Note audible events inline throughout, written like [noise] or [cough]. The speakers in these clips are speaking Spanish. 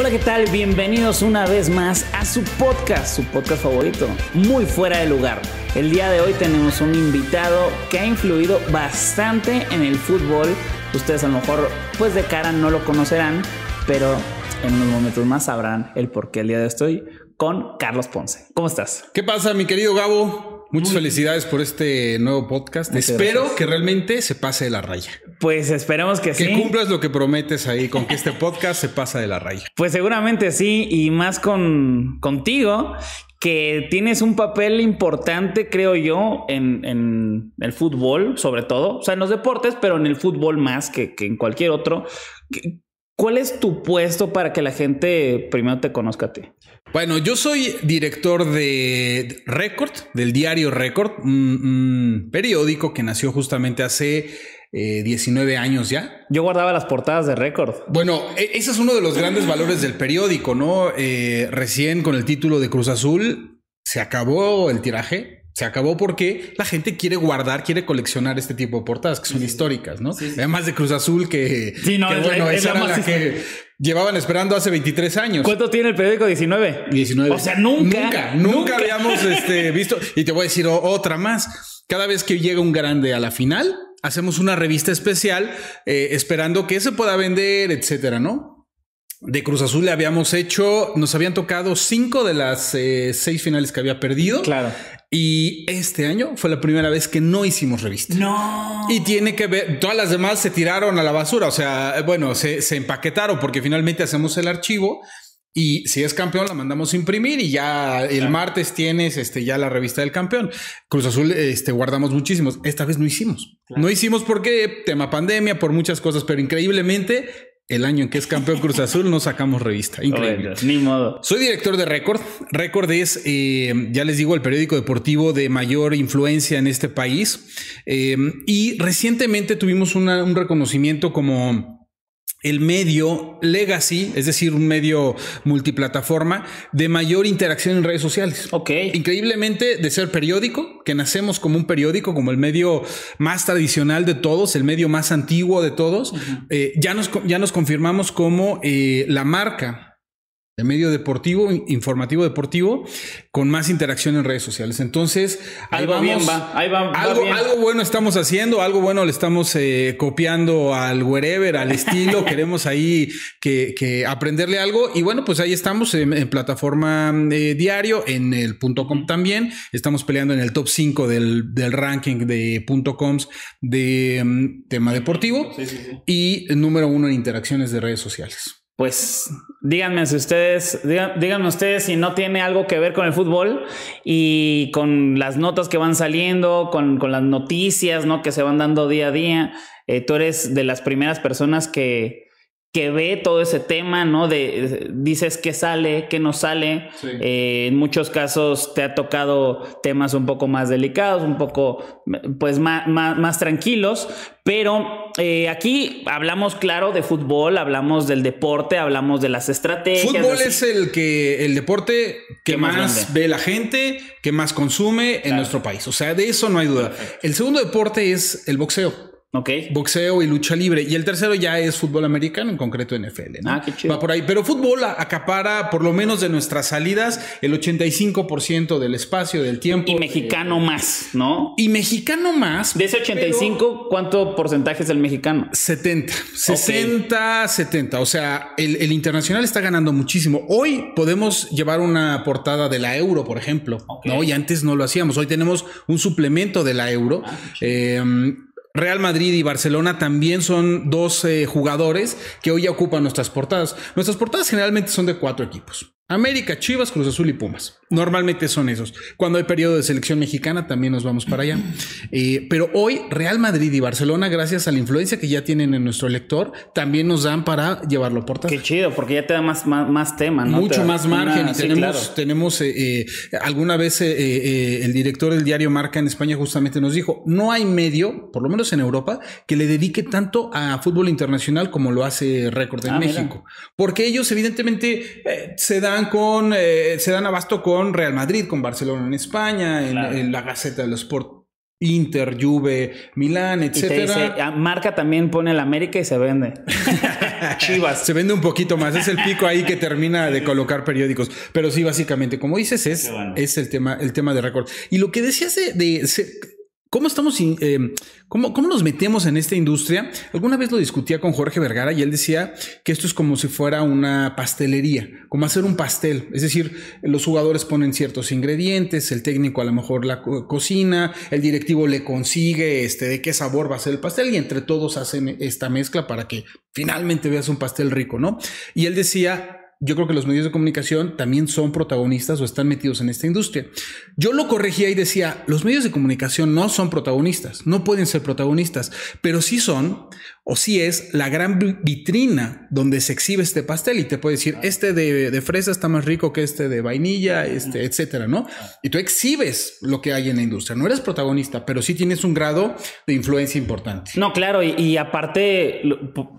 Hola, ¿qué tal? Bienvenidos una vez más a su podcast, su podcast favorito, muy fuera de lugar. El día de hoy tenemos un invitado que ha influido bastante en el fútbol. Ustedes a lo mejor pues de cara no lo conocerán, pero en unos momentos más sabrán el por qué el día de hoy estoy con Carlos Ponce. ¿Cómo estás? ¿Qué pasa, mi querido Gabo? Muchas felicidades por este nuevo podcast. Espero que realmente se pase de la raya. Pues esperemos que, sí. Que cumplas lo que prometes ahí, con que este podcast se pase de la raya. [laughs] Pues seguramente sí, y más con contigo, que tienes un papel importante, creo yo, en, el fútbol, sobre todo, o sea, en los deportes, pero en el fútbol más que, que en cualquier otro. ¿Cuál es tu puesto para que la gente primero te conozca a ti? Bueno, yo soy director de Record, del diario Record, un, periódico que nació justamente hace 19 eh, años ya. Yo guardaba las portadas de Record. Bueno, e, ese es uno de los grandes valores del periódico, ¿no? Eh, recién con el título de Cruz Azul se acabó el tiraje, se acabó porque la gente quiere guardar, quiere coleccionar este tipo de portadas que son históricas, ¿no? Además de Cruz Azul, que, bueno, esa era la que llevaban esperando hace 23 años. ¿Cuánto tiene el periódico? 19. 19. O sea, nunca. Nunca, habíamos este, [laughs] visto. Y te voy a decir otra más. Cada vez que llega un grande a la final, hacemos una revista especial eh, esperando que se pueda vender, etcétera, ¿no? De Cruz Azul le habíamos hecho, nos habían tocado cinco de las eh, seis finales que había perdido. Claro. Y este año fue la primera vez que no hicimos revista. No. Y tiene que ver, todas las demás se tiraron a la basura, o sea, bueno, se, empaquetaron porque finalmente hacemos el archivo y si es campeón, la mandamos a imprimir y ya el martes tienes este, ya la revista del campeón. Cruz Azul este, guardamos muchísimos. Esta vez no hicimos. No hicimos porque tema pandemia, por muchas cosas, pero increíblemente el año en que es campeón Cruz Azul, no sacamos revista. [laughs] Increíble. ni modo. Soy director de Record. Record es, eh, ya les digo, el periódico deportivo de mayor influencia en este país. Eh, y recientemente tuvimos un reconocimiento como el medio legacy, es decir, un medio multiplataforma de mayor interacción en redes sociales. Ok. Increíblemente de ser periódico, que nacemos como un periódico, como el medio más tradicional de todos, el medio más antiguo de todos, eh, ya, nos, ya nos confirmamos como eh, la marca medio deportivo, informativo deportivo, con más interacción en redes sociales. Entonces, ahí, va Bien, algo, bueno estamos haciendo, algo bueno le estamos eh, copiando al wherever, al estilo. [laughs] Queremos ahí que, aprenderle algo. Y bueno, pues ahí estamos en, plataforma eh, diario, en el punto .com también. Estamos peleando en el top 5 del, ranking de punto .coms de mm, tema deportivo y número uno en interacciones de redes sociales. Pues Díganme si ustedes, díganme ustedes si no tiene algo que ver con el fútbol y con las notas que van saliendo, con, las noticias ¿no? que se van dando día a día. Eh, tú eres de las primeras personas que, ve todo ese tema, ¿no? De, dices que sale, que no sale. Eh, en muchos casos te ha tocado temas un poco más delicados, un poco pues más, más, más tranquilos, pero eh, aquí hablamos, claro, de fútbol, hablamos del deporte, hablamos de las estrategias. Fútbol es el que el deporte que más, ve la gente, que más consume en nuestro país. O sea, de eso no hay duda. El segundo deporte es el boxeo. Ok. Boxeo y lucha libre. Y el tercero ya es fútbol americano, en concreto NFL. Ah, qué Va por ahí. Pero fútbol acapara, por lo menos de nuestras salidas, el 85% del espacio, del tiempo. Y mexicano eh, más, ¿no? Y mexicano más. De ese 85, ¿cuánto porcentaje es el mexicano? 70. 60, 70. O sea, el, internacional está ganando muchísimo. Hoy podemos llevar una portada de la euro, por ejemplo. ¿no? Y antes no lo hacíamos. Hoy tenemos un suplemento de la euro. Ah, em, Real Madrid y Barcelona también son dos eh, jugadores que hoy ocupan nuestras portadas. Nuestras portadas generalmente son de cuatro equipos. América, Chivas, Cruz Azul y Pumas. Normalmente son esos. Cuando hay periodo de selección mexicana también nos vamos para allá. Eh, pero hoy Real Madrid y Barcelona, gracias a la influencia que ya tienen en nuestro elector, también nos dan para llevarlo por Qué chido, porque ya te da más, más, tema, ¿no? Mucho más margen. y tenemos, tenemos eh, eh, alguna vez el director del diario Marca en España justamente nos dijo, no hay medio, por lo menos en Europa, que le dedique tanto a fútbol internacional como lo hace Récord en ah, México. Porque ellos evidentemente se dan con, eh, se dan abasto con Real Madrid, con Barcelona en España, en, la Gaceta de los Sport. Inter, Juve, Milán, etcétera. Ah, marca también pone el América y se vende. [laughs] Chivas. Se vende un poquito más. Es el pico ahí que termina de colocar periódicos. Pero sí, básicamente, como dices, es, es el tema, el tema de récord. Y lo que decías de, ¿Cómo estamos, eh, cómo, cómo, nos metemos en esta industria? Alguna vez lo discutía con Jorge Vergara y él decía que esto es como si fuera una pastelería, como hacer un pastel. Es decir, los jugadores ponen ciertos ingredientes, el técnico a lo mejor la cocina, el directivo le consigue este, de qué sabor va a ser el pastel y entre todos hacen esta mezcla para que finalmente veas un pastel rico, ¿no? Y él decía, yo creo que los medios de comunicación también son protagonistas o están metidos en esta industria. Yo lo corregía y decía, los medios de comunicación no son protagonistas, no pueden ser protagonistas, pero sí son o si es la gran vitrina donde se exhibe este pastel y te puede decir, este de, fresa está más rico que este de vainilla, este, etcétera, ¿no? Y tú exhibes lo que hay en la industria. No eres protagonista, pero sí tienes un grado de influencia importante. No, claro, y, aparte,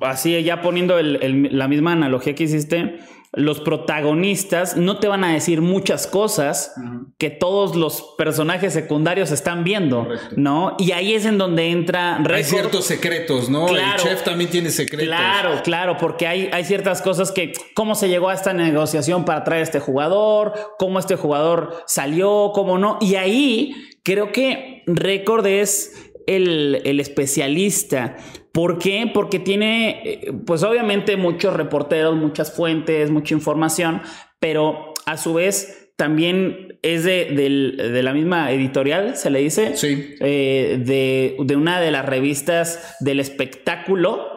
así ya poniendo la misma analogía que hiciste, los protagonistas no te van a decir muchas cosas que todos los personajes secundarios están viendo, ¿no? Y ahí es en donde entra... Record. Hay ciertos secretos, ¿no? Claro, chef también tiene secretos. Claro, claro, porque hay, hay ciertas cosas que, cómo se llegó a esta negociación para traer a este jugador, cómo este jugador salió, cómo no. Y ahí creo que récord es el, el, especialista. ¿Por qué? Porque tiene, eh, pues obviamente muchos reporteros, muchas fuentes, mucha información, pero a su vez también es de, la misma editorial, se le dice. Sí. Eh, de, una de las revistas del espectáculo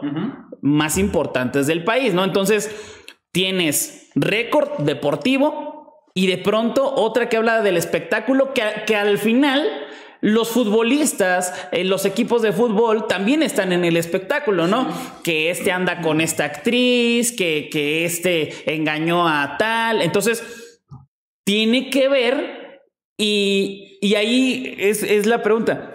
más importantes del país, ¿no? Entonces, tienes récord deportivo y de pronto otra que habla del espectáculo que, que al final los futbolistas, eh, los equipos de fútbol también están en el espectáculo, ¿no? Que este anda con esta actriz, que, que este engañó a tal. Entonces, tiene que ver y, y ahí es, es, la pregunta.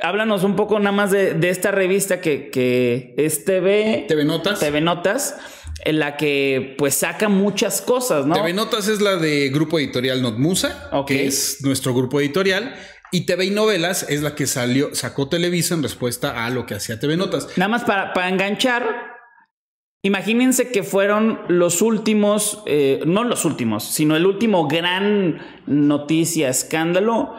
Háblanos un poco nada más de, de esta revista que, que es TV, Notas. TV Notas en la que pues saca muchas cosas, ¿no? TV Notas es la de Grupo Editorial Notmusa, Musa que es nuestro grupo editorial. Y TV y Novelas es la que salió, sacó Televisa en respuesta a lo que hacía TV Notas. Nada más para, para enganchar, Imagínense que fueron los últimos, eh, no los últimos, sino el último gran noticia, escándalo.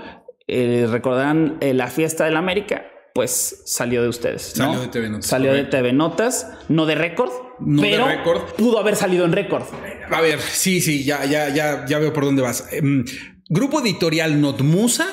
Eh, recordarán eh, la fiesta de la América, pues salió de ustedes. Salió de TV Notas. Salió de TV no de récord, no pero de récord. pudo haber salido en récord. A ver, sí, sí, ya, ya, ya, ya veo por dónde vas. Em, Grupo Editorial Notmusa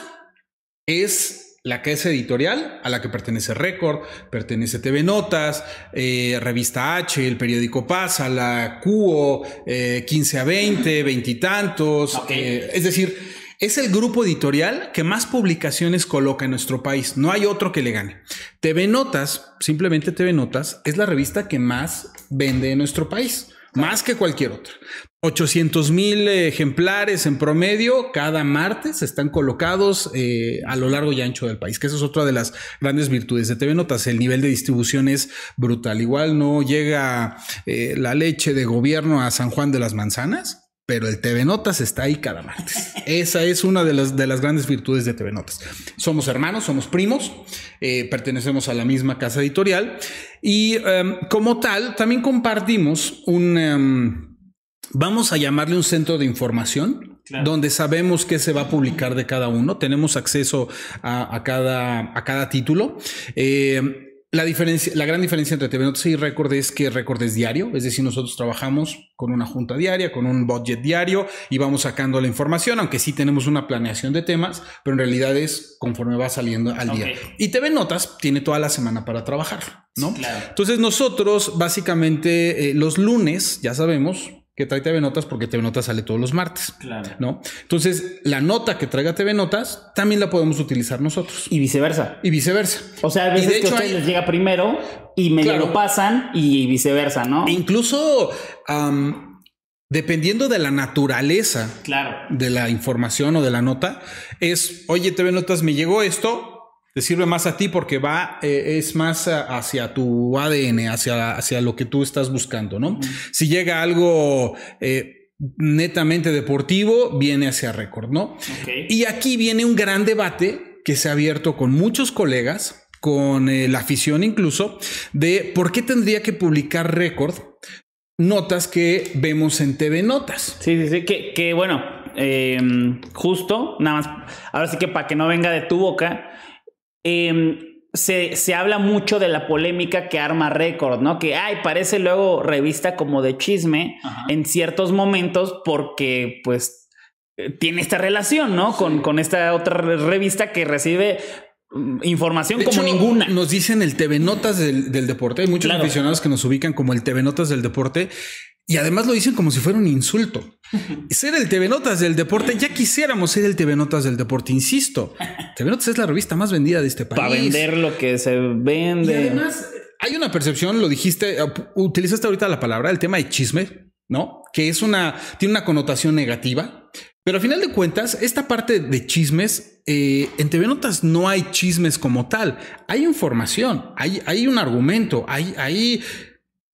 es la que es editorial, a la que pertenece Record, pertenece TV Notas, eh, Revista H, el periódico Pasa, la QO, 15 eh, a 20, veintitantos. Eh, es decir, es el grupo editorial que más publicaciones coloca en nuestro país. No hay otro que le gane. TV Notas, simplemente TV Notas, es la revista que más vende en nuestro país más que cualquier otra. 800 mil ejemplares en promedio cada martes están colocados eh, a lo largo y ancho del país, que eso es otra de las grandes virtudes de TV Notas. El nivel de distribución es brutal. Igual no llega eh, la leche de gobierno a San Juan de las Manzanas, pero el TV Notas está ahí cada martes. [laughs] Esa es una de las, de las grandes virtudes de TV Notas. Somos hermanos, somos primos, eh, pertenecemos a la misma casa editorial y em, como tal también compartimos un, em, vamos a llamarle un centro de información. donde sabemos qué se va a publicar de cada uno, tenemos acceso a, cada, a cada título. Eh, la, diferencia, la gran diferencia entre TV Notas y Record es que Record es diario, es decir, nosotros trabajamos con una junta diaria, con un budget diario y vamos sacando la información, aunque sí tenemos una planeación de temas, pero en realidad es conforme va saliendo al día. Y TV Notas tiene toda la semana para trabajar, ¿no? Entonces nosotros básicamente eh, los lunes, ya sabemos, que trae TV Notas porque TV Notas sale todos los martes. Claro. ¿No? Entonces, la nota que traiga TV Notas también la podemos utilizar nosotros. Y viceversa. Y viceversa. O sea, a veces a ustedes les llega primero y me lo pasan y viceversa, ¿no? incluso dependiendo de la naturaleza de la información o de la nota, es, oye, TV Notas, me llegó esto, te sirve más a ti porque va, eh, es más eh, hacia tu ADN, hacia, hacia lo que tú estás buscando, ¿no? Si llega algo eh, netamente deportivo, viene hacia récord, ¿no? Y aquí viene un gran debate que se ha abierto con muchos colegas, con la afición incluso, de por qué tendría que publicar récord notas que vemos en TV Notas. Sí, sí, sí, que, que bueno, justo, nada más, ahora sí que para que no venga de tu boca Em, se, habla mucho de la polémica que arma Record, ¿no? Que, ay, parece luego revista como de chisme en ciertos momentos porque, pues, eh, tiene esta relación, ¿no? Con, con esta otra revista que recibe mm, información como ninguna. Nos dicen el TV Notas del, deporte. Hay muchos aficionados que nos ubican como el TV Notas del deporte. Y además lo dicen como si fuera un insulto. ser el TV Notas del deporte, ya quisiéramos ser el TV Notas del deporte, insisto. [laughs] TV Notas es la revista más vendida de este país. Para vender lo que se vende. Y además, hay una percepción, lo dijiste, utilizaste ahorita la palabra, el tema de chisme, ¿no? Que es una, tiene una connotación negativa. Pero al final de cuentas, esta parte de chismes, eh, en TV Notas no hay chismes como tal. Hay información, hay, hay un argumento, hay, hay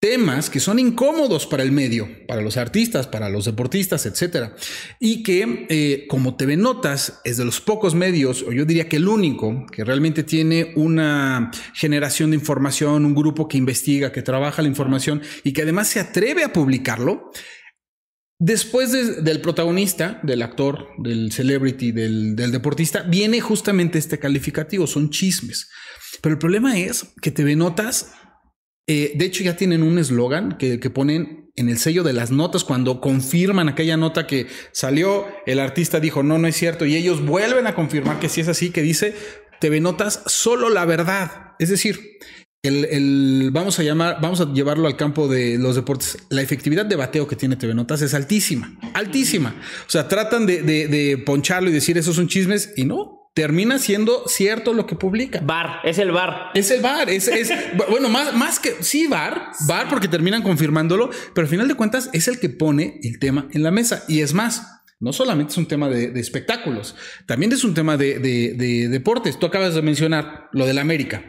temas que son incómodos para el medio, para los artistas, para los deportistas, etcétera, y que eh, como TV Notas es de los pocos medios, o yo diría que el único que realmente tiene una generación de información, un grupo que investiga, que trabaja la información y que además se atreve a publicarlo. Después del protagonista, del actor, del celebrity, del, del deportista, viene justamente este calificativo, son chismes. Pero el problema es que TV Notas eh, de hecho, ya tienen un eslogan que, ponen en el sello de las notas cuando confirman aquella nota que salió, el artista dijo, no, no es cierto, y ellos vuelven a confirmar que sí es así, que dice, TV Notas, solo la verdad. Es decir, el, vamos a llamar, vamos a llevarlo al campo de los deportes. La efectividad de bateo que tiene TV Notas es altísima, altísima. O sea, tratan de, de poncharlo y decir esos son chismes y no, termina siendo cierto lo que publica. Bar, es el bar. Es el bar, es, [laughs] bueno, más, más que sí, bar, bar, porque terminan confirmándolo, pero al final de cuentas es el que pone el tema en la mesa. Y es más, no solamente es un tema de, espectáculos, también es un tema de, deportes. Tú acabas de mencionar lo del América.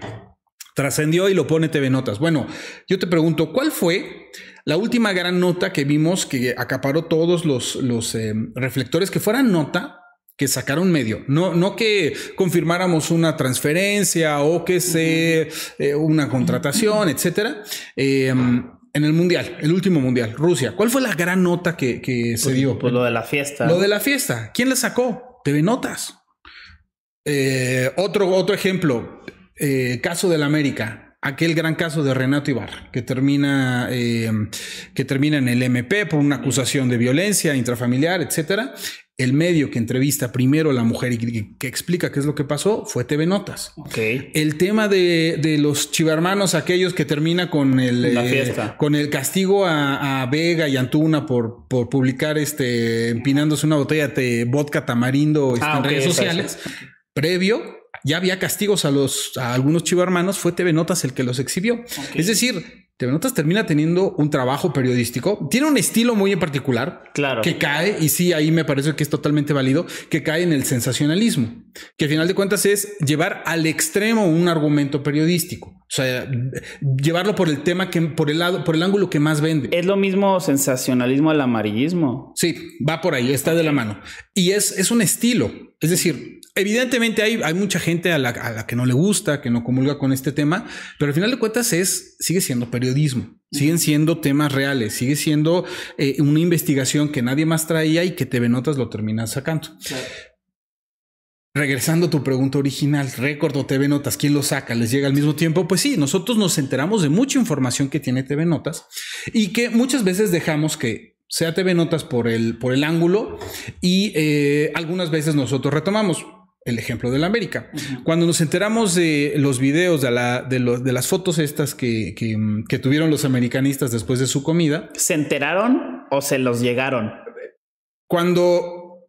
Trascendió y lo pone TV Notas. Bueno, yo te pregunto, ¿cuál fue la última gran nota que vimos que acaparó todos los, los eh, reflectores que fueran nota que sacaron un medio, no, no que confirmáramos una transferencia o que se eh, una contratación, etcétera. Em, en el mundial, el último mundial, Rusia. ¿Cuál fue la gran nota que, pues, se dio? Pues lo de la fiesta. Lo de la fiesta. ¿Quién la sacó? TV Notas. Eh, otro, otro ejemplo, eh, caso del América aquel gran caso de Renato Ibarra, que termina, eh, que termina en el MP por una acusación de violencia intrafamiliar, etcétera. El medio que entrevista primero a la mujer y que explica qué es lo que pasó fue TV Notas. Okay. El tema de, los chivarmanos, aquellos que termina con el, eh, con el castigo a, Vega y Antuna por, por publicar este, empinándose una botella de vodka tamarindo este, ah, en redes sociales. Previo ya había castigos a los a algunos hermanos fue TV Notas el que los exhibió. Es decir, TV Notas termina teniendo un trabajo periodístico, tiene un estilo muy en particular, claro. que cae, y sí, ahí me parece que es totalmente válido, que cae en el sensacionalismo, que al final de cuentas es llevar al extremo un argumento periodístico. O sea, llevarlo por el tema que, por el lado, por el ángulo que más vende. Es lo mismo sensacionalismo al amarillismo. Sí, va por ahí, está de la mano. Y es, es un estilo. Es decir, evidentemente hay, mucha gente a la, que no le gusta, que no comulga con este tema, pero al final de cuentas es, sigue siendo periodismo, siguen siendo temas reales, sigue siendo eh, una investigación que nadie más traía y que TV Notas lo termina sacando. Regresando a tu pregunta original, récord o TV Notas, ¿quién lo saca? ¿Les llega al mismo tiempo? Pues sí, nosotros nos enteramos de mucha información que tiene TV Notas y que muchas veces dejamos que sea TV Notas por el, por el ángulo y eh, algunas veces nosotros retomamos el ejemplo de la América. Cuando nos enteramos de los videos, de, las fotos estas que, tuvieron los americanistas después de su comida. ¿Se enteraron o se los llegaron? Cuando,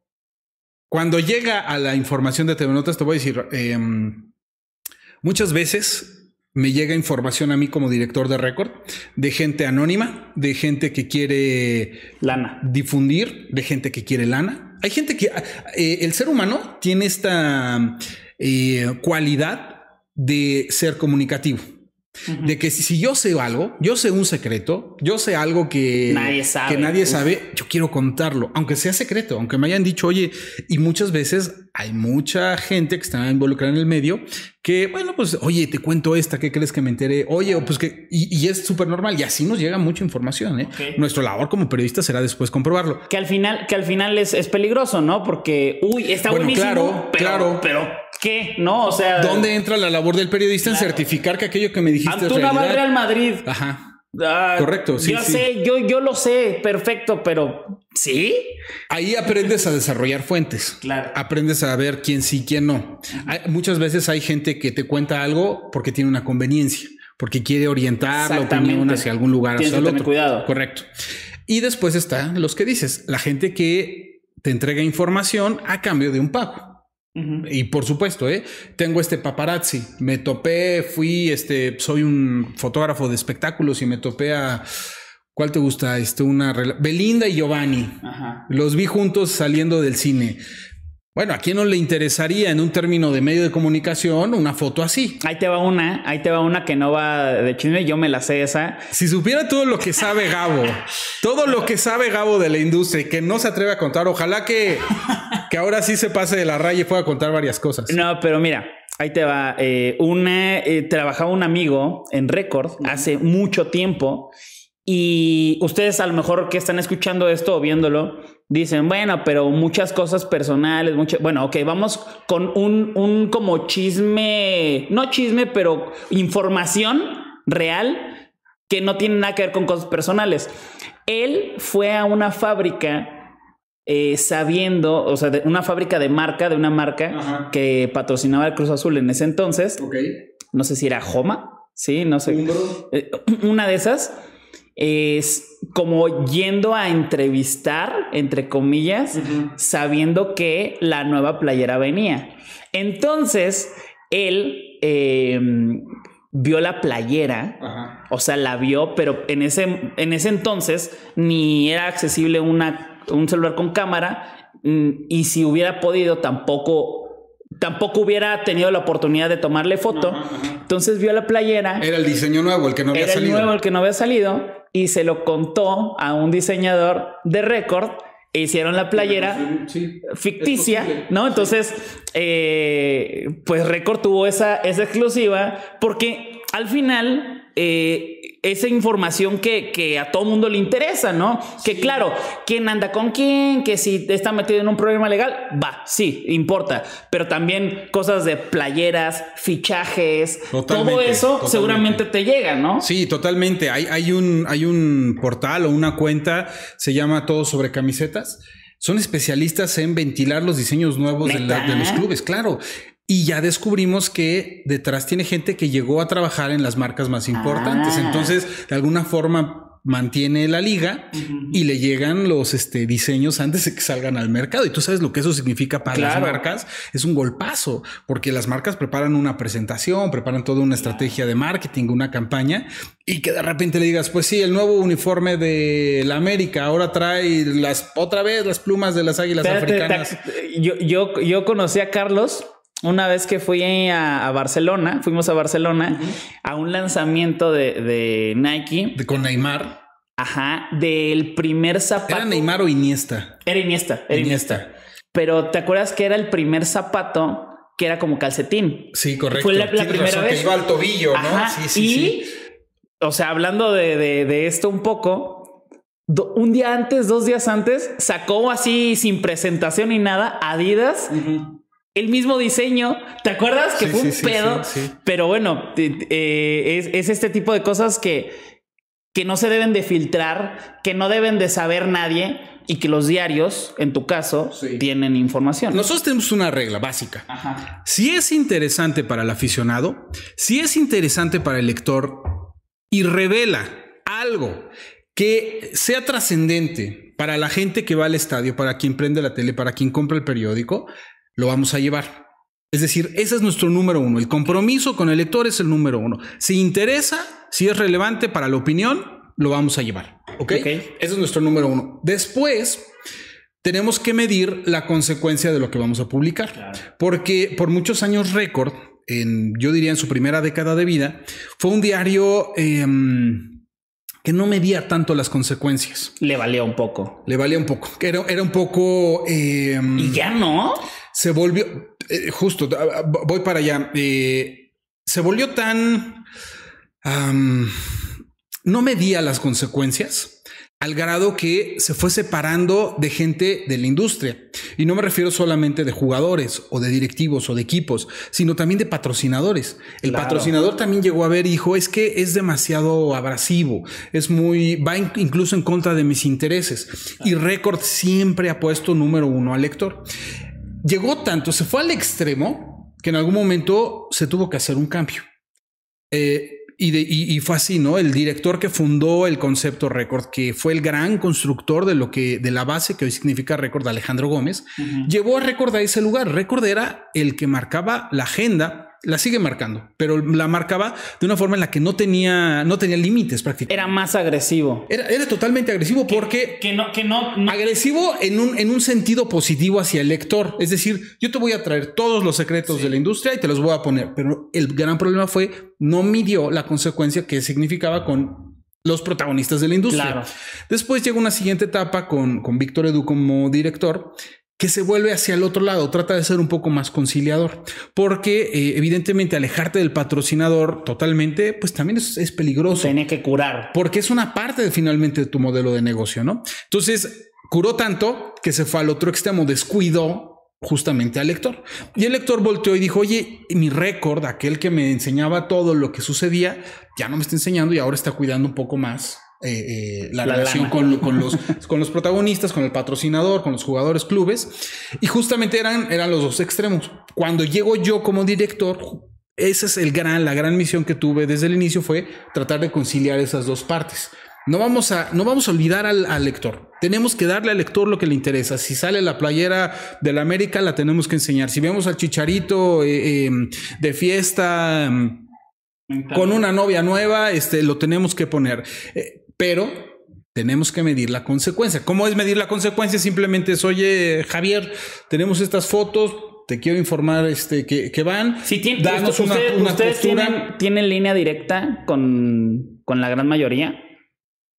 cuando llega a la información de notas te voy a decir, em, muchas veces me llega información a mí como director de récord de gente anónima, de gente que quiere lana. difundir, de gente que quiere lana hay gente que eh, el ser humano tiene esta eh, cualidad de ser comunicativo. De que si yo sé algo, yo sé un secreto, yo sé algo que nadie sabe, que nadie sabe yo quiero contarlo, aunque sea secreto, aunque me hayan dicho, oye, y muchas veces hay mucha gente que está involucrada en el medio que, bueno, pues, oye, te cuento esta, ¿qué crees que me enteré? Oye, pues que, y, es súper normal y así nos llega mucha información. ¿eh? Nuestra labor como periodista será después comprobarlo. Que al final, que al final es, es peligroso, ¿no? Porque, uy, está bueno, buenísimo, claro, pero, claro. pero ¿Qué? No, o sea. ¿Dónde entra la labor del periodista en certificar que aquello que me dijiste ah, es realidad? Real Madrid. Ajá. Ah, Correcto, sí. Yo sé, yo, lo sé, perfecto, pero sí. Ahí aprendes a desarrollar fuentes. Claro. Aprendes a ver quién sí, quién no. muchas veces hay gente que te cuenta algo porque tiene una conveniencia, porque quiere orientar la opinión hacia algún lugar, hacia el otro. Cuidado. Correcto. Y después están los que dices, la gente que te entrega información a cambio de un pago. Y por supuesto, ¿eh? tengo este paparazzi. Me topé, fui, este, soy un fotógrafo de espectáculos y me topé a. ¿Cuál te gusta? Este, una Belinda y Giovanni. Los vi juntos saliendo del cine. Bueno, ¿a quién no le interesaría en un término de medio de comunicación una foto así? Ahí te va una, ahí te va una que no va de chisme, yo me la sé esa. Si supiera todo lo que sabe Gabo, [laughs] todo lo que sabe Gabo de la industria y que no se atreve a contar, ojalá que, que ahora sí se pase de la raya y pueda contar varias cosas. No, pero mira, Ahí te va. Eh, una, eh, trabajaba un amigo en récord hace mucho tiempo y ustedes a lo mejor que están escuchando esto o viéndolo, dicen, bueno, pero muchas cosas personales, muchas, bueno, ok, vamos con un, un como chisme, no chisme, pero información real que no tiene nada que ver con cosas personales. Él fue a una fábrica eh, sabiendo, o sea, de una fábrica de marca, de una marca que patrocinaba el Cruz Azul en ese entonces. Ok. No sé si era Joma, sí, no sé. Eh, una de esas es como yendo a entrevistar, entre comillas, sabiendo que la nueva playera venía. Entonces, él em, vio la playera, o sea, la vio, pero en ese, en ese entonces ni era accesible un celular con cámara mm, y si hubiera podido tampoco tampoco hubiera tenido la oportunidad de tomarle foto. Entonces vio la playera. Era el diseño nuevo, el que no había salido. El nuevo, el que no había salido y se lo contó a un diseñador de récord e hicieron la playera ficticia, ¿no? Entonces, eh, pues récord tuvo esa, esa exclusiva porque al final... Eh, esa información que, a todo mundo le interesa, ¿no? Que claro, quién anda con quién, que si está metido en un problema legal, va, sí, importa. Pero también cosas de playeras, fichajes, todo eso seguramente te llega, ¿no? Sí, totalmente. Hay, hay, un, hay un portal o una cuenta, se llama Todo sobre Camisetas son especialistas en ventilar los diseños nuevos de, de, los clubes, claro. Y ya descubrimos que detrás tiene gente que llegó a trabajar en las marcas más importantes. Ah. Entonces, de alguna forma mantiene la liga y le llegan los este, diseños antes de que salgan al mercado. Y tú sabes lo que eso significa para las marcas. Es un golpazo, porque las marcas preparan una presentación, preparan toda una estrategia de marketing, una campaña, y que de repente le digas, pues sí, el nuevo uniforme de la América ahora trae las otra vez las plumas de las águilas africanas. Yo, yo, yo conocí a Carlos una vez que fui a, Barcelona, fuimos a Barcelona a un lanzamiento de, Nike. con Neymar. Ajá, del primer zapato. ¿Era Neymar o Iniesta? Era Iniesta. Era Iniesta. Pero te acuerdas que era el primer zapato que era como calcetín. Sí, correcto. Fue la, primera vez. Que iba al tobillo, ¿no? Sí, sí, y, O sea, hablando de, esto un poco, un día antes, dos días antes, sacó así sin presentación ni nada Adidas el mismo diseño. ¿Te acuerdas que fue un pedo? Pero bueno, eh, es, este tipo de cosas que, que no se deben de filtrar, que no deben de saber nadie y que los diarios, en tu caso, tienen información. Nosotros tenemos una regla básica. Si es interesante para el aficionado, si es interesante para el lector y revela algo que sea trascendente para la gente que va al estadio, para quien prende la tele, para quien compra el periódico, lo vamos a llevar. Es decir, ese es nuestro número uno. El compromiso con el lector es el número uno. Si interesa, si es relevante para la opinión, lo vamos a llevar. ¿Ok? okay. Ese es nuestro número uno. Después, tenemos que medir la consecuencia de lo que vamos a publicar. Porque por muchos años récord, en, yo diría en su primera década de vida, fue un diario... Eh, que no medía tanto las consecuencias. Le valía un poco. Le valía un poco. Era, era un poco. Em, y ya no se volvió, eh, justo, voy para allá, eh, se volvió tan... no medía las consecuencias al grado que se fue separando de gente de la industria. Y no me refiero solamente de jugadores o de directivos o de equipos, sino también de patrocinadores. El patrocinador también llegó a ver y dijo, es que es demasiado abrasivo, es muy, va incluso en contra de mis intereses. Y Record siempre ha puesto número uno al lector llegó tanto, se fue al extremo, que en algún momento se tuvo que hacer un cambio. Eh, y, fue así, ¿no? El director que fundó el concepto Record, que fue el gran constructor de lo que, de la base que hoy significa Record, Alejandro Gómez, llevó a Record a ese lugar. Record era el que marcaba la agenda la sigue marcando, pero la marcaba de una forma en la que no tenía, no tenía límites prácticamente. Era más agresivo. Era, totalmente agresivo porque... Que no, que no, Agresivo en un, en un sentido positivo hacia el lector. Es decir, yo te voy a traer todos los secretos de la industria y te los voy a poner. Pero el gran problema fue, no midió la consecuencia que significaba con los protagonistas de la industria. Después llega una siguiente etapa con, con Víctor Edu como director, que se vuelve hacia el otro lado, trata de ser un poco más conciliador, porque eh, evidentemente alejarte del patrocinador totalmente, pues también es, peligroso. Tiene que curar. Porque es una parte finalmente de tu modelo de negocio, ¿no? Entonces, curó tanto que se fue al otro extremo, descuidó justamente al lector. Y el lector volteó y dijo, oye, mi récord, aquel que me enseñaba todo lo que sucedía, ya no me está enseñando y ahora está cuidando un poco más eh, eh, la, relación con, los, [laughs] con los protagonistas, con el patrocinador, con los jugadores, clubes. Y justamente eran, eran los dos extremos. Cuando llego yo como director, esa es el gran, la gran misión que tuve desde el inicio fue tratar de conciliar esas dos partes. No vamos a, no vamos a olvidar al, lector. Tenemos que darle al lector lo que le interesa. Si sale la playera de la América, la tenemos que enseñar. Si vemos al chicharito eh, em, de fiesta em, con una novia nueva, este, lo tenemos que poner pero tenemos que medir la consecuencia. ¿Cómo es medir la consecuencia? Simplemente es, oye, Javier, tenemos estas fotos, te quiero informar este, que, van. Si tienen, tienen, línea directa con, con la gran mayoría.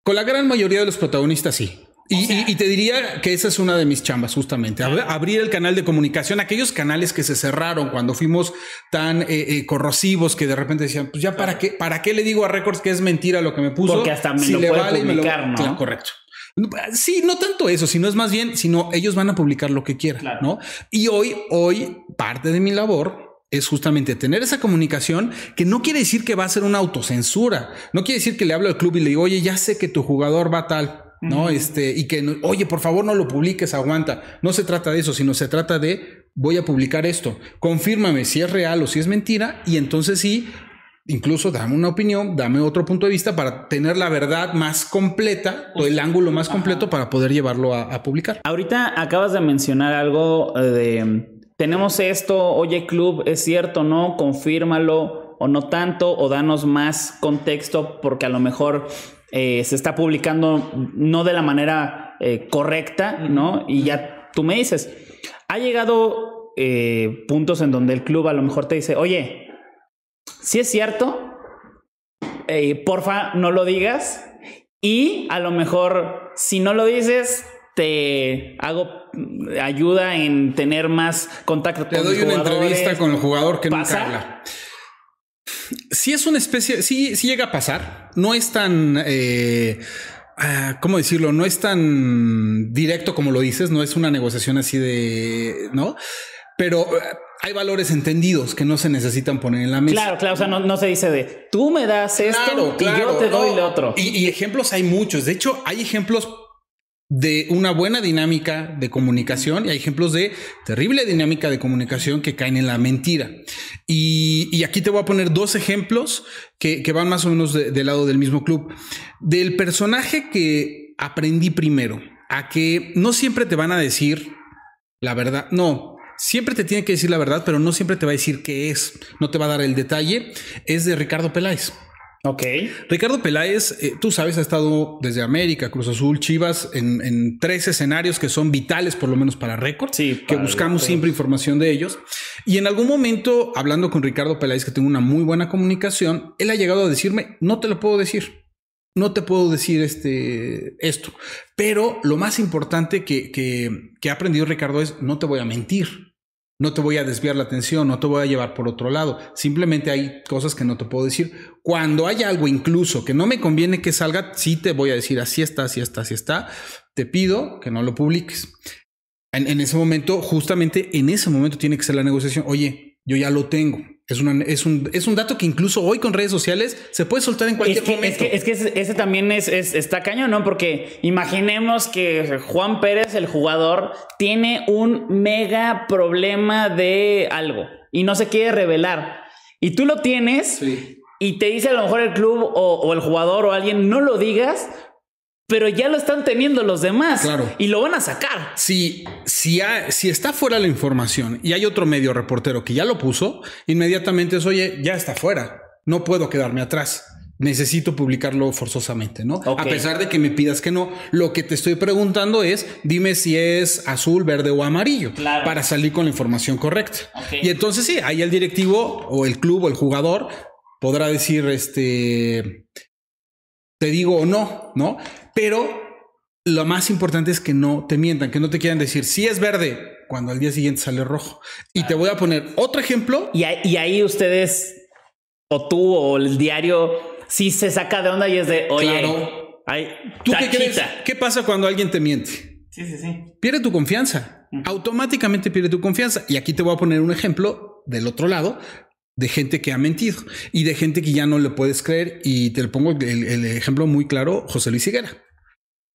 Con la gran mayoría de los protagonistas, sí. Y, te diría que esa es una de mis chambas, justamente, abrir el canal de comunicación, aquellos canales que se cerraron cuando fuimos tan eh, eh, corrosivos que de repente decían, pues ya para qué, para qué le digo a Records que es mentira lo que me puso. Porque hasta me si lo publicar, ¿no? correcto. Sí, no tanto eso, sino es más bien, sino ellos van a publicar lo que quieran, ¿no? Y hoy, hoy, parte de mi labor es justamente tener esa comunicación que no quiere decir que va a ser una autocensura, no quiere decir que le hablo al club y le digo, oye, ya sé que tu jugador va tal, ¿no? Este, y que, oye, por favor no lo publiques, aguanta. No se trata de eso, sino se trata de, voy a publicar esto, confírmame si es real o si es mentira, y entonces sí, incluso dame una opinión, dame otro punto de vista para tener la verdad más completa o el pues, ángulo más completo para poder llevarlo a, a, publicar. Ahorita acabas de mencionar algo eh, de, tenemos esto, oye club, es cierto, ¿no? Confírmalo o no tanto, o danos más contexto porque a lo mejor eh, se está publicando no de la manera eh, correcta, ¿no? Y ya tú me dices, ha llegado eh, puntos en donde el club a lo mejor te dice, oye, si es cierto, eh, porfa, no lo digas. Y a lo mejor, si no lo dices, te hago ayuda en tener más contacto te doy una entrevista con el jugador que ¿Pasa? nunca habla sí es una especie, sí, llega a pasar. No es tan, eh, ah, ¿cómo decirlo? No es tan directo como lo dices, no es una negociación así de, ¿no? Pero eh, hay valores entendidos que no se necesitan poner en la mesa. Claro, claro, o sea, no, se dice de tú me das esto y yo te doy lo otro. y ejemplos hay muchos. De hecho, hay ejemplos de una buena dinámica de comunicación y hay ejemplos de terrible dinámica de comunicación que caen en la mentira. Y, aquí te voy a poner dos ejemplos que, van más o menos del lado del mismo club. Del personaje que aprendí primero, a que no siempre te van a decir la verdad, no, siempre te tiene que decir la verdad, pero no siempre te va a decir qué es, no te va a dar el detalle, es de Ricardo Peláez. Ok. Ricardo Peláez, eh, tú sabes, ha estado desde América, Cruz Azul, Chivas, en, tres escenarios que son vitales, por lo menos para récord, sí, que buscamos siempre información de ellos. Y en algún momento, hablando con Ricardo Peláez, que tengo una muy buena comunicación, él ha llegado a decirme, no te lo puedo decir. No te puedo decir este, esto, pero lo más importante que ha aprendido Ricardo es no te voy a mentir. No te voy a desviar la atención, no te voy a llevar por otro lado. Simplemente hay cosas que no te puedo decir. Cuando hay algo incluso que no me conviene que salga, sí te voy a decir, así está, así está, así está. Te pido que no lo publiques. En, en ese momento, justamente en ese momento tiene que ser la negociación. Oye, yo ya lo tengo es, un, es un dato que incluso hoy con redes sociales se puede soltar en cualquier momento. Es que, es ese, también es, está cañón, ¿no? Porque imaginemos que Juan Pérez, el jugador, tiene un mega problema de algo y no se quiere revelar. Y tú lo tienes y te dice a lo mejor el club o el jugador o alguien, no lo digas, pero ya lo están teniendo los demás y lo van a sacar. Si, si, si está fuera la información y hay otro medio reportero que ya lo puso, inmediatamente es, oye, ya está fuera, no puedo quedarme atrás. Necesito publicarlo forzosamente, ¿no? A pesar de que me pidas que no, lo que te estoy preguntando es, dime si es azul, verde o amarillo para salir con la información correcta. Y entonces sí, ahí el directivo o el club o el jugador podrá decir, este, te digo o no, ¿no? Pero lo más importante es que no te mientan, que no te quieran decir si es verde cuando al día siguiente sale rojo. Y te voy a poner otro ejemplo. Y, ahí ustedes, o tú o el diario, si se saca de onda y es de, oye, claro. ¿tú qué pasa cuando alguien te miente? Sí, sí, sí. Pierde tu confianza. Automáticamente pierde tu confianza. Y aquí te voy a poner un ejemplo del otro lado, de gente que ha mentido y de gente que ya no le puedes creer. Y te lo pongo el, ejemplo muy claro, José Luis Higuera.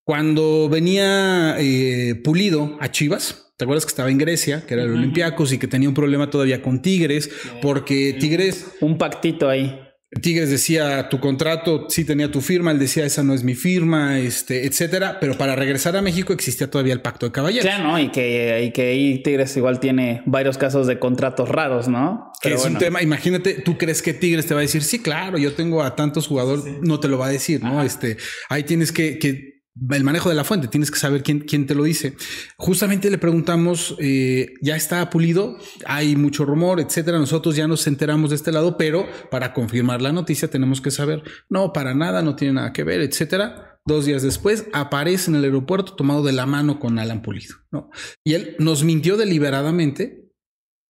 Cuando venía eh, Pulido a Chivas, ¿te acuerdas que estaba en Grecia, que era el uh y que tenía un problema todavía con Tigres? Porque Tigres... Un pactito ahí. Tigres decía tu contrato, sí tenía tu firma, él decía esa no es mi firma, este, etcétera, pero para regresar a México existía todavía el pacto de caballeros. Claro, ¿no? Y que, y que ahí Tigres igual tiene varios casos de contratos raros, ¿no? es un tema, imagínate, tú crees que Tigres te va a decir, sí, claro, yo tengo a tantos jugadores, no te lo va a decir, ¿no? Este, ahí tienes que, que el manejo de la fuente, tienes que saber quién, quién te lo dice. Justamente le preguntamos, eh, ya está pulido, hay mucho rumor, etcétera. Nosotros ya nos enteramos de este lado, pero para confirmar la noticia tenemos que saber, no, para nada, no tiene nada que ver, etcétera. Dos días después aparece en el aeropuerto tomado de la mano con Alan Pulido, ¿no? Y él nos mintió deliberadamente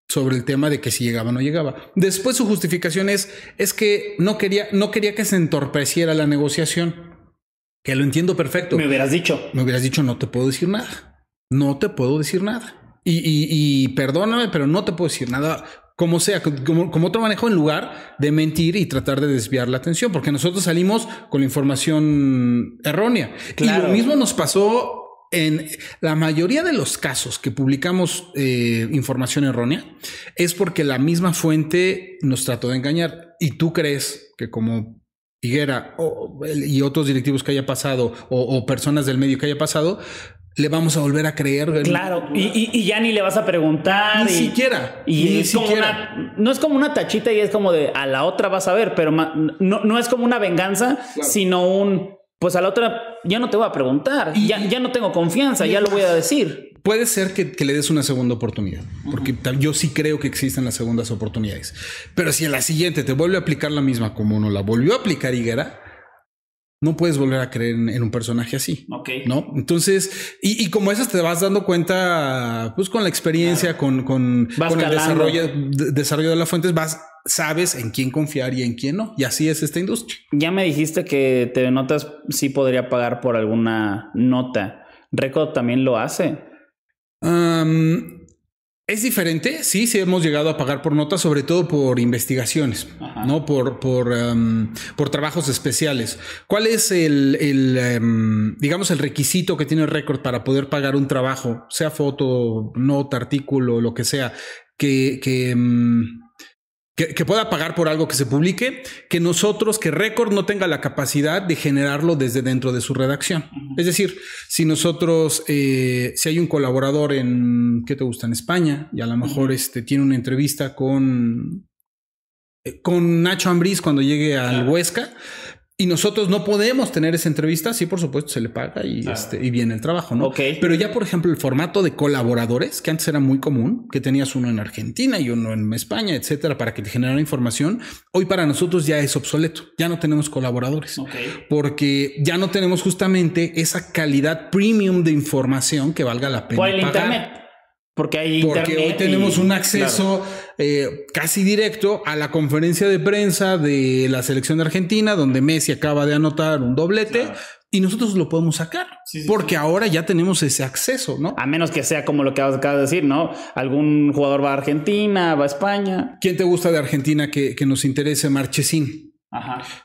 sobre el tema de que si llegaba o no llegaba. Después su justificación es, es que no quería, no quería que se entorpeciera la negociación. Que lo entiendo perfecto. Me hubieras dicho. Me hubieras dicho, no te puedo decir nada. No te puedo decir nada. Y, perdóname, pero no te puedo decir nada como sea, como, otro manejo en lugar de mentir y tratar de desviar la atención, porque nosotros salimos con la información errónea. Claro. Y lo mismo nos pasó en la mayoría de los casos que publicamos eh, información errónea, es porque la misma fuente nos trató de engañar. Y tú crees que como Higuera o, y otros directivos que haya pasado o, personas del medio que haya pasado, le vamos a volver a creer. Claro, y, ya ni le vas a preguntar. Ni siquiera. Y no es como una tachita y es como de a la otra vas a ver, pero no, es como una venganza, sino un, pues a la otra ya no te voy a preguntar, ya, ya no tengo confianza, ya lo voy a decir puede ser que, le des una segunda oportunidad, porque yo sí creo que existen las segundas oportunidades. Pero si en la siguiente te vuelve a aplicar la misma como no la volvió a aplicar Higuera, no puedes volver a creer en, un personaje así. Ok, ¿No? Entonces, y, como esas te vas dando cuenta, pues con la experiencia, con, con, el desarrollo, de, desarrollo de las fuentes, vas, sabes en quién confiar y en quién no. Y así es esta industria. Ya me dijiste que te Notas si podría pagar por alguna nota. Record también lo hace es diferente, sí, sí hemos llegado a pagar por notas, sobre todo por investigaciones, no por, por, trabajos especiales. ¿Cuál es el, em, digamos, el requisito que tiene el récord para poder pagar un trabajo, sea foto, nota, artículo, lo que sea, que, em, que, pueda pagar por algo que se publique, que nosotros, que Record no tenga la capacidad de generarlo desde dentro de su redacción. Es decir, si nosotros, eh, si hay un colaborador en, ¿qué te gusta? En España, y a lo mejor este, tiene una entrevista con, eh, con Nacho Ambriz cuando llegue al Huesca, y nosotros no podemos tener esa entrevista, sí, por supuesto, se le paga y, este, y viene el trabajo, ¿no? Pero ya, por ejemplo, el formato de colaboradores, que antes era muy común, que tenías uno en Argentina y uno en España, etcétera, para que te generara información, hoy para nosotros ya es obsoleto, ya no tenemos colaboradores, porque ya no tenemos justamente esa calidad premium de información que valga la pena. Por el Internet. Porque hay hoy tenemos un acceso eh, casi directo a la conferencia de prensa de la selección de Argentina, donde Messi acaba de anotar un doblete. Y nosotros lo podemos sacar, porque ahora ya tenemos ese acceso, ¿no? A menos que sea como lo que acabas de decir, ¿no? Algún jugador va a Argentina, va a España. ¿Quién te gusta de Argentina que, que nos interese? Marchesín.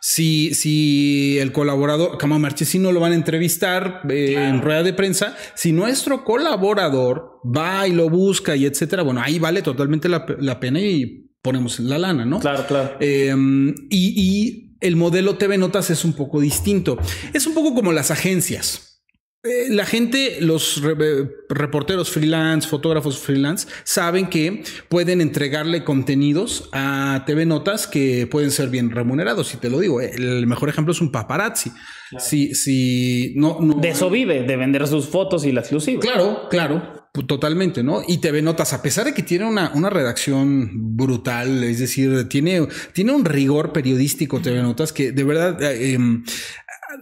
Si, si el colaborador, Cama no lo van a entrevistar eh, en rueda de prensa, si nuestro colaborador va y lo busca y etcétera, bueno, ahí vale totalmente la, pena y ponemos la lana, ¿no? Claro, claro. Em, y, y el modelo TV Notas es un poco distinto. Es un poco como las agencias. Eh, la gente, los eh, reporteros freelance, fotógrafos freelance, saben que pueden entregarle contenidos a TV Notas que pueden ser bien remunerados. Y te lo digo, eh, el mejor ejemplo es un paparazzi. Si, si no, De eso vive, de vender sus fotos y las lucir. Claro, claro. Totalmente, ¿no? Y TV Notas, a pesar de que tiene una, redacción brutal, es decir, tiene, tiene un rigor periodístico TV Notas que de verdad em,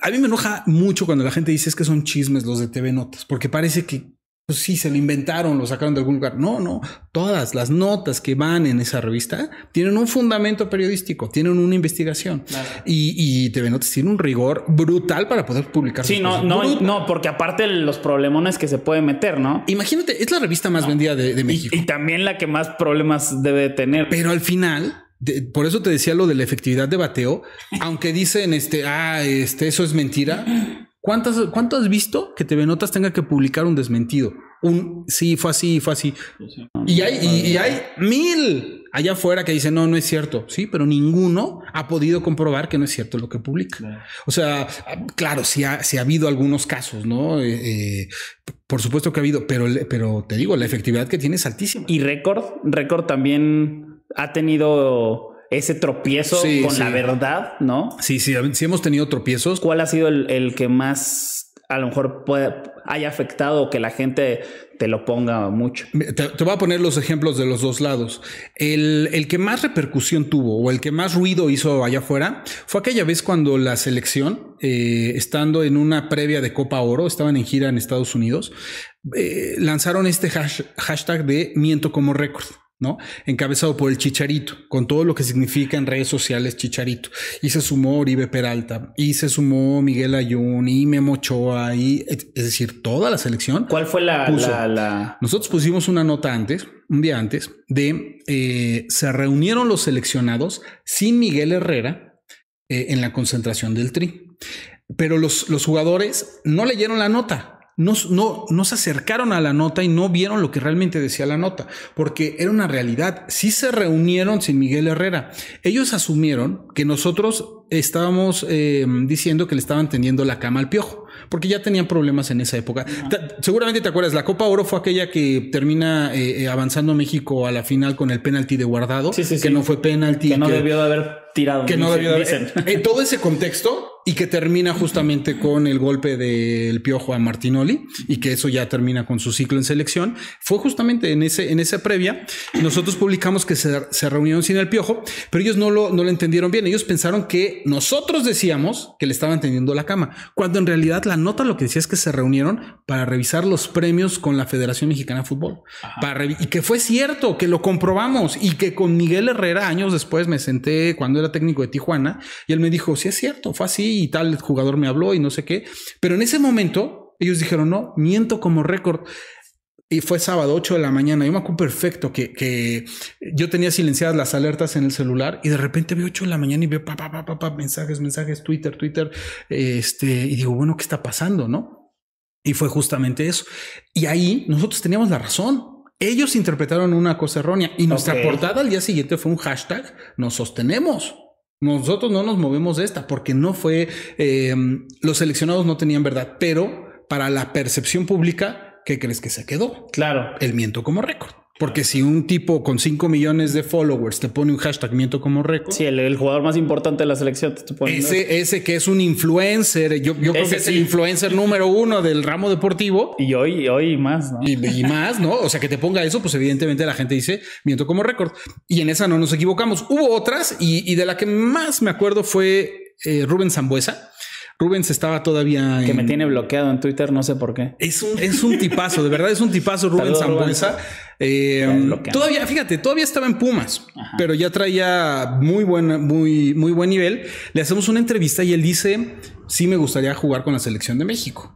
a mí me enoja mucho cuando la gente dice es que son chismes los de TV Notas, porque parece que pues sí, se lo inventaron, lo sacaron de algún lugar. No, no. Todas las notas que van en esa revista tienen un fundamento periodístico, tienen una investigación. Y, TV Notas tiene un rigor brutal para poder publicar. Sí, no, no, no, porque aparte los problemones que se puede meter, ¿no? Imagínate, es la revista más vendida de, México. y, también la que más problemas debe tener. Pero al final por eso te decía lo de la efectividad de bateo, [laughs] aunque dicen este, ah, este, eso es mentira. ¿Cuántas, ¿Cuánto has visto que TV Notas tenga que publicar un desmentido? Un sí, fue así, fue así. Y hay, hay mil allá afuera que dicen no, no es cierto. Sí, pero ninguno ha podido comprobar que no es cierto lo que publica. O sea, claro, sí ha, ha habido algunos casos, ¿no? Eh, eh, por supuesto que ha habido, pero, pero te digo, la efectividad que tiene es altísima. Y récord, récord también ha tenido ese tropiezo con la verdad, ¿no? Sí, sí, sí hemos tenido tropiezos. ¿Cuál ha sido el, que más a lo mejor haya afectado que la gente te lo ponga mucho? Te, voy a poner los ejemplos de los dos lados. El, que más repercusión tuvo o el que más ruido hizo allá afuera fue aquella vez cuando la selección, eh, estando en una previa de Copa Oro, estaban en gira en Estados Unidos, eh, lanzaron este hashtag de miento como récord. ¿no? Encabezado por el Chicharito, con todo lo que significa en redes sociales Chicharito. Y se sumó Oribe Peralta, y se sumó Miguel Ayun, y Memo Ochoa, y es decir, toda la selección. ¿Cuál fue la, Nosotros pusimos una nota antes, un día antes, de eh, se reunieron los seleccionados sin Miguel Herrera eh, en la concentración del Tri. Pero los, los jugadores no leyeron la nota, no, no, no, se acercaron a la nota y no vieron lo que realmente decía la nota, porque era una realidad. Sí se reunieron sin Miguel Herrera. Ellos asumieron que nosotros estábamos em, diciendo que le estaban tendiendo la cama al piojo, porque ya tenían problemas en esa época. seguramente te acuerdas, la Copa Oro fue aquella que termina avanzando eh, eh, avanzando México a la final con el penalti de guardado, que no fue penalti. Que no debió de haber tirado. Que no debió haber. en eh, todo ese contexto y que termina justamente con el golpe del piojo a Martinoli y que eso ya termina con su ciclo en selección. Fue justamente en, ese, en esa previa, nosotros publicamos que se, reunieron sin el piojo, pero ellos no lo, no lo entendieron bien. Ellos pensaron que nosotros decíamos que le estaban teniendo la cama, cuando en realidad la nota lo que decía es que se reunieron para revisar los premios con la Federación Mexicana de Fútbol. y que fue cierto, que lo comprobamos y que con Miguel Herrera años después me senté cuando era técnico de Tijuana y él me dijo, sí es cierto, fue así y tal jugador me habló y no sé qué. Pero en ese momento ellos dijeron, no, miento como récord. Y fue sábado 8 de la mañana. Yo me acuerdo perfecto que, que yo tenía silenciadas las alertas en el celular y de repente veo 8 de la mañana y veo pa, pa, pa, pa, mensajes, mensajes, Twitter, Twitter. Este, y digo, bueno, ¿qué está pasando? No? Y fue justamente eso. Y ahí nosotros teníamos la razón. Ellos interpretaron una cosa errónea y nuestra portada al día siguiente fue un hashtag, nos sostenemos. Nosotros no nos movemos de esta porque no fue, eh, los seleccionados no tenían verdad, pero para la percepción pública, ¿qué crees que se quedó? Claro. El miento como récord. Porque si un tipo con 5 millones de followers te pone un hashtag miento como récord. Sí, el, jugador más importante de la selección te pone Ese, ese que es un influencer. Yo, creo que es el influencer número uno del ramo deportivo. Y hoy, hoy más, ¿no? Y, más, ¿no? O sea, que te ponga eso, pues evidentemente la gente dice miento como récord. Y en esa no nos equivocamos. Hubo otras y, y de la que más me acuerdo fue eh, Rubén Zambuesa. Rubens estaba todavía. Que me tiene bloqueado en Twitter, no sé por qué. Es un, es un tipazo, de verdad es un tipazo Rubén Zambuesa. Eh, todavía, fíjate, todavía estaba en Pumas, pero ya traía muy buen, muy, muy buen nivel. Le hacemos una entrevista y él dice: Sí, me gustaría jugar con la selección de México.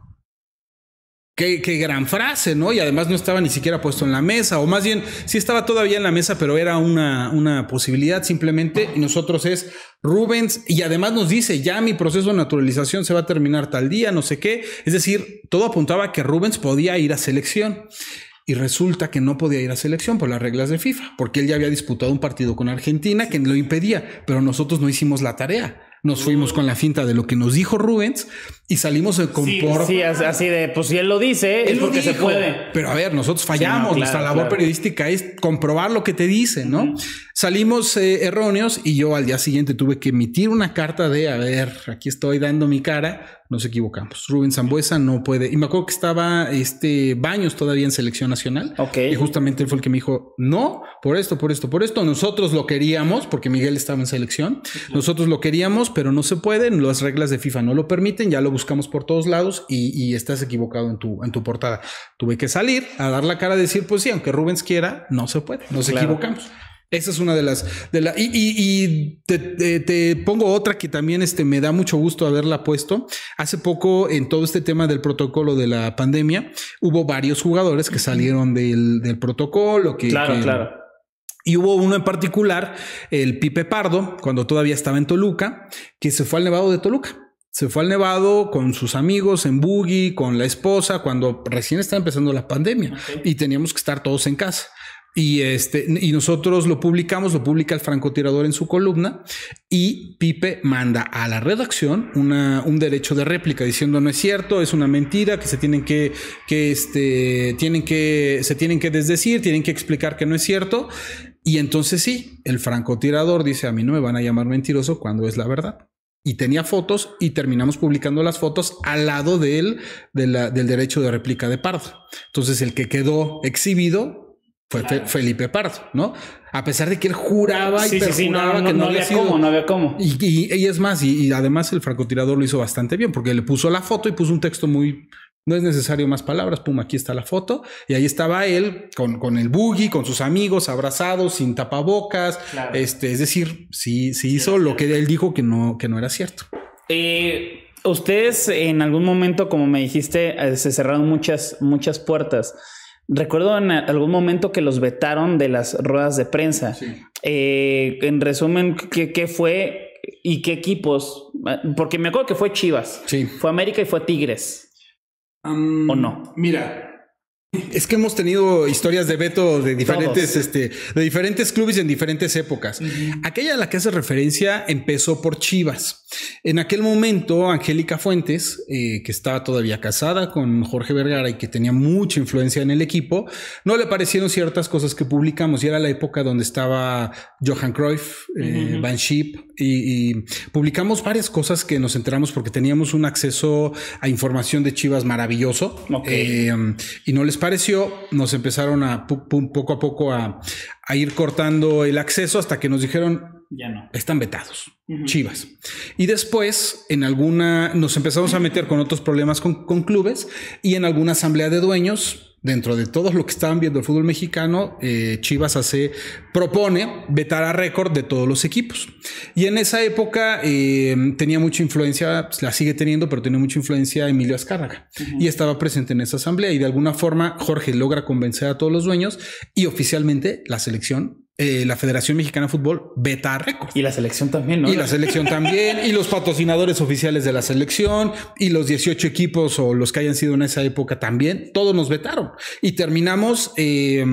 Qué, gran frase, ¿no? Y además no estaba ni siquiera puesto en la mesa, o más bien sí estaba todavía en la mesa, pero era una, una posibilidad simplemente. Y nosotros es Rubens, y además nos dice, ya mi proceso de naturalización se va a terminar tal día, no sé qué. Es decir, todo apuntaba que Rubens podía ir a selección y resulta que no podía ir a selección por las reglas de FIFA, porque él ya había disputado un partido con Argentina que lo impedía, pero nosotros no hicimos la tarea. Nos fuimos mm. con la finta de lo que nos dijo Rubens y salimos con sí, por... así de, pues si él lo dice, es porque se puede. Pero a ver, nosotros fallamos, nuestra labor periodística es comprobar lo que te dice, ¿no? Salimos eh, erróneos y yo al día siguiente tuve que emitir una carta de, a ver, aquí estoy dando mi cara nos equivocamos. Rubén Zambuesa no puede. Y me acuerdo que estaba este Baños todavía en selección nacional. Y justamente él fue el que me dijo, no, por esto, por esto, por esto. Nosotros lo queríamos, porque Miguel estaba en selección. Nosotros lo queríamos, pero no se pueden. Las reglas de FIFA no lo permiten. Ya lo buscamos por todos lados y, estás equivocado en tu, en tu portada. Tuve que salir a dar la cara a decir, pues sí, aunque Rubens quiera, no se puede. Nos equivocamos. Esa es una de las. De y, te, pongo otra que también este, me da mucho gusto haberla puesto. Hace poco, en todo este tema del protocolo de la pandemia, hubo varios jugadores que salieron del, del protocolo. Que, claro, claro. Y hubo uno en particular, el Pipe Pardo, cuando todavía estaba en Toluca, que se fue al Nevado de Toluca. Se fue al Nevado con sus amigos en buggy, con la esposa, cuando recién estaba empezando la pandemia y teníamos que estar todos en casa. Y, este, y nosotros lo publicamos, lo publica el francotirador en su columna y Pipe manda a la redacción una, un derecho de réplica diciendo no es cierto, es una mentira, que se tienen que, que este, tienen que, se tienen que desdecir, tienen que explicar que no es cierto. Y entonces sí, el francotirador dice a mí no me van a llamar mentiroso cuando es la verdad y tenía fotos y terminamos publicando las fotos al lado del derecho de réplica de Pardo. Entonces el que quedó exhibido fue Felipe Pardo, ¿no? A pesar de que él juraba y se que no, no había cómo, no había cómo. Y, y, es más, y, además el francotirador lo hizo bastante bien porque le puso la foto y puso un texto muy. No es necesario más palabras, pum, aquí está la foto. Y ahí estaba él con, con el buggy, con sus amigos, abrazados, sin tapabocas. Este, es decir, sí, sí hizo lo que él dijo que no, que no era cierto. Eh, ustedes en algún momento, como me dijiste, eh, se cerraron muchas, muchas puertas. Recuerdo en algún momento que los vetaron de las ruedas de prensa. Eh, en resumen, ¿qué, fue y qué equipos? Ah, porque me acuerdo que fue Chivas, sí. fue América y fue Tigres. ¿O no? Mira, es que hemos tenido historias de Beto de diferentes, este, de diferentes clubes en diferentes épocas. Aquella a la que hace referencia empezó por Chivas. En aquel momento, Angélica Fuentes, eh, que estaba todavía casada con Jorge Vergara y que tenía mucha influencia en el equipo, no le parecieron ciertas cosas que publicamos y era la época donde estaba Johan Cruyff, eh, Van Schip, y, publicamos varias cosas que nos enteramos porque teníamos un acceso a información de Chivas maravilloso eh, y no les pareció, nos empezaron a poco a poco a, ir cortando el acceso hasta que nos dijeron, ya no. Están vetados. Chivas. Y después, en alguna, nos empezamos a meter con otros problemas con, clubes y en alguna asamblea de dueños dentro de todos lo que estaban viendo el fútbol mexicano, eh, Chivas hace, propone vetar a récord de todos los equipos. Y en esa época eh, tenía mucha influencia, pues, la sigue teniendo, pero tiene mucha influencia Emilio Azcárraga. Y estaba presente en esa asamblea y de alguna forma Jorge logra convencer a todos los dueños y oficialmente la selección eh, la Federación Mexicana de Fútbol beta récord. Y la selección también, ¿no? Y la selección también, y los patrocinadores oficiales de la selección, y los 18 equipos o los que hayan sido en esa época también, todos nos vetaron. Y terminamos... Eh,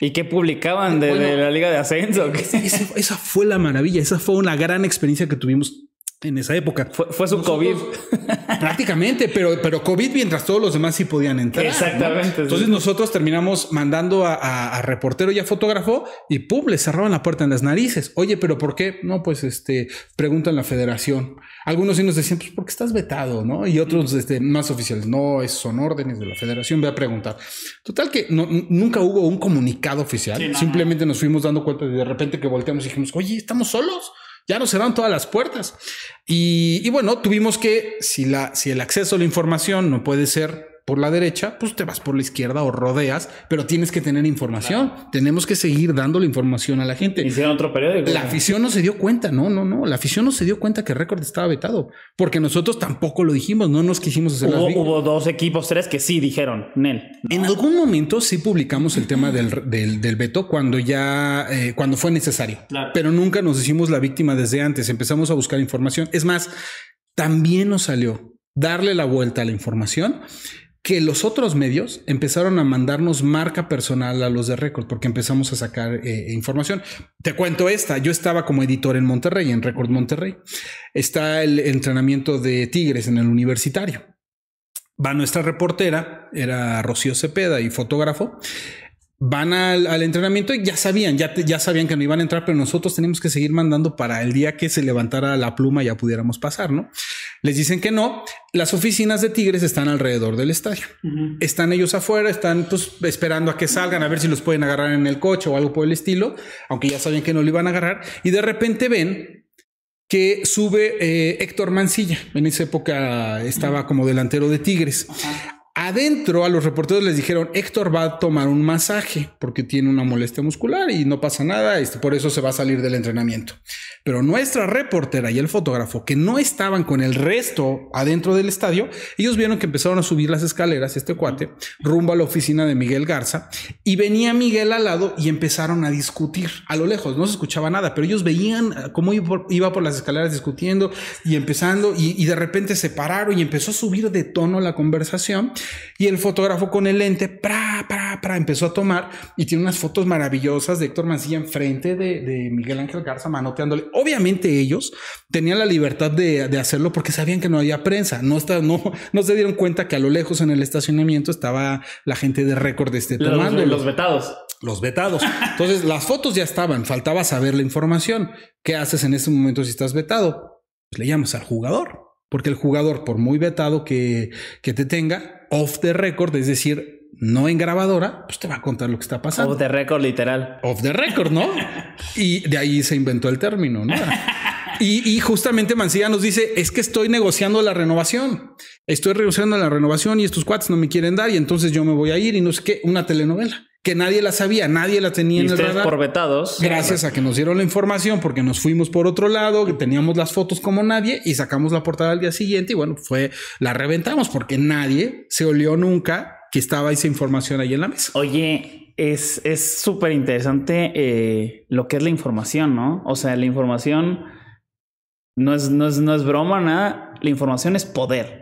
¿Y qué publicaban de, la Liga de Ascenso? esa, fue la maravilla, esa fue una gran experiencia que tuvimos en esa época. Fue, su COVID. [laughs] Prácticamente, pero, pero COVID mientras todos los demás sí podían entrar. Exactamente. Entonces nosotros terminamos mandando a, reportero y a fotógrafo y pum, les cerraban la puerta en las narices. Oye, pero ¿por qué? No, pues este, preguntan la federación. Algunos sí nos decían, pues porque estás vetado, ¿no? Y otros este, más oficiales, no, es, son órdenes de la federación, voy a preguntar. Total que nunca hubo un comunicado oficial. Simplemente nos fuimos dando cuenta Y de repente que volteamos y dijimos, oye, ¿estamos solos? ya no se dan todas las puertas. Y, y bueno, tuvimos que, si, la, si el acceso a la información no puede ser por la derecha, pues te vas por la izquierda o rodeas, pero tienes que tener información. Tenemos que seguir dando la información a la gente. Hicieron otro periódico. La afición no se dio cuenta, no, no, no. La afición no se dio cuenta que Récord estaba vetado, porque nosotros tampoco lo dijimos, no nos quisimos hacer hubo, Hubo dos equipos, tres que sí dijeron, Nel. En algún momento sí publicamos el tema del, del, veto cuando ya, eh, cuando fue necesario, pero nunca nos hicimos la víctima desde antes. Empezamos a buscar información. Es más, también nos salió darle la vuelta a la información que los otros medios empezaron a mandarnos marca personal a los de Record porque empezamos a sacar eh, información. Te cuento esta, yo estaba como editor en Monterrey, en Record Monterrey. Está el entrenamiento de Tigres en el universitario. Va nuestra reportera, era Rocío Cepeda y fotógrafo, van al, entrenamiento y ya sabían, ya, ya sabían que no iban a entrar, pero nosotros tenemos que seguir mandando para el día que se levantara la pluma ya pudiéramos pasar, ¿no? Les dicen que no. Las oficinas de Tigres están alrededor del estadio. Están ellos afuera, están pues, esperando a que salgan, a ver si los pueden agarrar en el coche o algo por el estilo, aunque ya saben que no lo iban a agarrar. Y de repente ven que sube eh, Héctor Mancilla. En esa época estaba como delantero de Tigres. Adentro a los reporteros les dijeron, Héctor va a tomar un masaje porque tiene una molestia muscular y no pasa nada, este, por eso se va a salir del entrenamiento. Pero nuestra reportera y el fotógrafo, que no estaban con el resto adentro del estadio, ellos vieron que empezaron a subir las escaleras, este cuate, rumbo a la oficina de Miguel Garza, y venía Miguel al lado y empezaron a discutir. A lo lejos no se escuchaba nada, pero ellos veían ah, cómo iba por las escaleras discutiendo y empezando, y de repente se pararon y empezó a subir de tono la conversación y el fotógrafo con el lente, pra, pra, empezó a tomar y tiene unas fotos maravillosas de Héctor Mancilla enfrente de, de Miguel Ángel Garza manoteándole. Obviamente ellos tenían la libertad de, hacerlo porque sabían que no había prensa. No, no, se dieron cuenta que a lo lejos en el estacionamiento estaba la gente de récord este, tomando. Los, vetados los vetados. Entonces, las fotos ya estaban, faltaba saber la información. ¿Qué haces en ese momento si estás vetado? Pues le llamas al jugador. Porque el jugador, por muy vetado que, te tenga, off the record, es decir, no en grabadora, pues te va a contar lo que está pasando. Off the record, literal. Off the record, ¿no? y de ahí se inventó el término, ¿no? Y, justamente Mancilla nos dice, es que estoy negociando la renovación, estoy negociando la renovación y estos cuates no me quieren dar y entonces yo me voy a ir y no sé qué, una telenovela que nadie la sabía, nadie la tenía en el radar. Gracias a que nos dieron la información porque nos fuimos por otro lado, que teníamos las fotos como nadie y sacamos la portada al día siguiente y bueno, fue la reventamos porque nadie se olió nunca que estaba esa información ahí en la mesa. Oye, es súper interesante eh, lo que es la información, ¿no? O sea, la información no es, no es, no es broma, nada. La información es poder.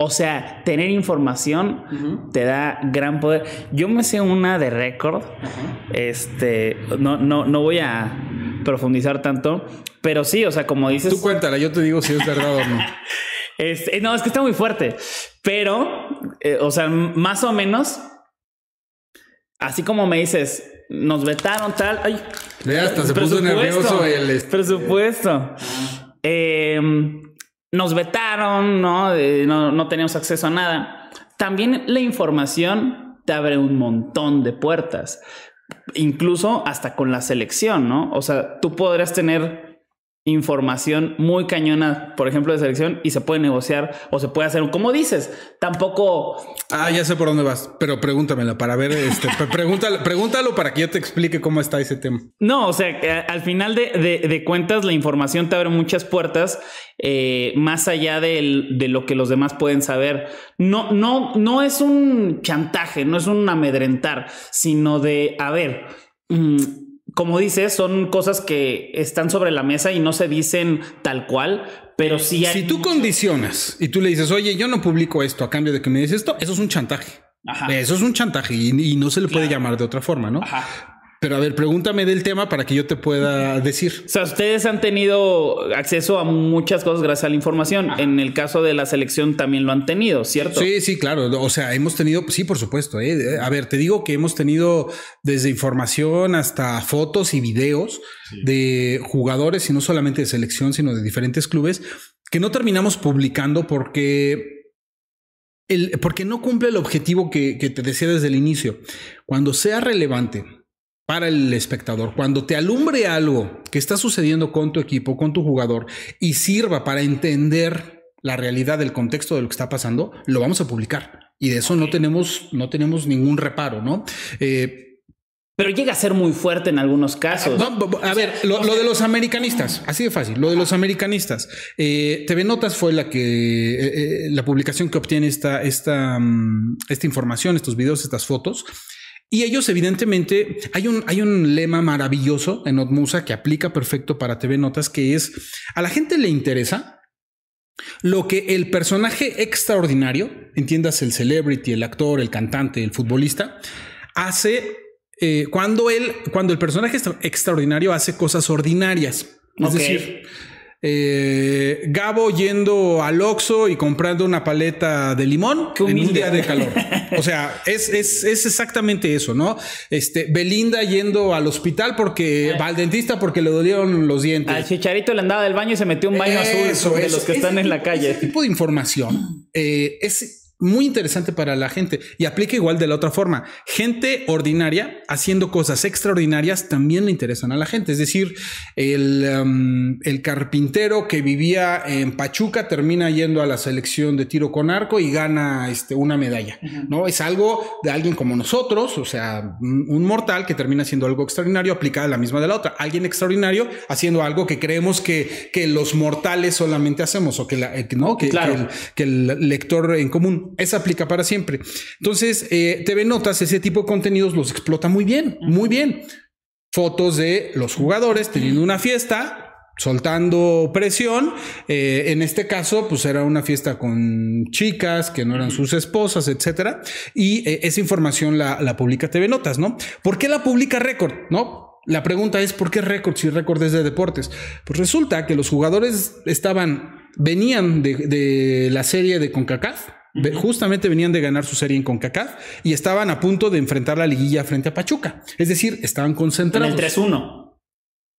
O sea, tener información te da gran poder. Yo me sé una de récord. Este, no, no, no voy a profundizar tanto, pero sí, o sea, como dices. Tú cuéntala, yo te digo si es verdad o no. [laughs] Este, no, es que está muy fuerte, pero, eh, o sea, más o menos, así como me dices, nos vetaron tal. Ay, hasta se puso nervioso el. Este, presupuesto. Eh, nos vetaron, ¿no? ¿no? no, teníamos acceso a nada. También la información te abre un montón de puertas, incluso hasta con la selección, ¿no? O sea, tú podrás tener información muy cañona, por ejemplo, de selección y se puede negociar o se puede hacer, como dices, tampoco... Ah, ya sé por dónde vas, pero pregúntamela para ver, este, [laughs] pregúntalo, para que yo te explique cómo está ese tema. No, o sea, eh, al final de, cuentas la información te abre muchas puertas eh, más allá de, lo que los demás pueden saber. No, no, no es un chantaje, no es un amedrentar, sino de, a ver... Mm, como dices, son cosas que están sobre la mesa y no se dicen tal cual, pero sí Si tú condicionas y tú le dices, oye, yo no publico esto a cambio de que me des esto, eso es un chantaje. Eso es un chantaje y, no se le puede llamar de otra forma, ¿no? Ajá. Pero a ver, pregúntame del tema para que yo te pueda decir. O sea, ustedes han tenido acceso a muchas cosas gracias a la información. En el caso de la selección también lo han tenido, ¿cierto? Sí, sí, claro. O sea, hemos tenido, sí, por supuesto. ¿eh? A ver, te digo que hemos tenido desde información hasta fotos y videos de jugadores, y no solamente de selección, sino de diferentes clubes, que no terminamos publicando porque el, porque no cumple el objetivo que, te decía desde el inicio. Cuando sea relevante para el espectador. Cuando te alumbre algo que está sucediendo con tu equipo, con tu jugador, y sirva para entender la realidad del contexto de lo que está pasando, lo vamos a publicar. Y de eso no tenemos, no tenemos ningún reparo, ¿no? Eh, pero llega a ser muy fuerte en algunos ah, casos. A, ver, lo, de los americanistas, así de fácil, lo de los americanistas. Eh, TV Notas fue la que, eh, la publicación que obtiene esta, esta, mm, esta información, estos videos, estas fotos. Y ellos, evidentemente, hay un, hay un lema maravilloso en Otmusa que aplica perfecto para TV Notas, que es a la gente le interesa lo que el personaje extraordinario, entiendas el celebrity, el actor, el cantante, el futbolista, hace eh, cuando él, cuando el personaje extraordinario hace cosas ordinarias. Es decir, eh, Gabo yendo al Oxxo y comprando una paleta de limón en un día de calor. O sea, es, exactamente eso, ¿no? Este, Belinda yendo al hospital porque va eh. al dentista porque le dolieron los dientes. Al chicharito le andaba del baño y se metió un baño azul sobre los que están en la calle. tipo de información eh, es muy interesante para la gente y aplica igual de la otra forma. Gente ordinaria haciendo cosas extraordinarias también le interesan a la gente. Es decir, el, um, carpintero que vivía en Pachuca termina yendo a la selección de tiro con arco y gana este, una medalla. No es algo de alguien como nosotros, o sea, un mortal que termina haciendo algo extraordinario aplicada la misma de la otra. Alguien extraordinario haciendo algo que creemos que, que los mortales solamente hacemos o que, eh, no, que, que el lector en común esa aplica para siempre. Entonces, eh, TV Notas, ese tipo de contenidos los explota muy bien, muy bien. Fotos de los jugadores teniendo una fiesta, soltando presión. Eh, en este caso, pues era una fiesta con chicas que no eran sus esposas, etcétera. Y eh, esa información la, publica TV Notas, ¿no? ¿Por qué la publica Record? ¿No? La pregunta es, ¿por qué Record si Record es de deportes? Pues resulta que los jugadores estaban, venían de, de la serie de CONCACAF Justamente venían de ganar su serie en CONCACAF y estaban a punto de enfrentar la liguilla frente a Pachuca. Es decir, estaban concentrados. En el 3-1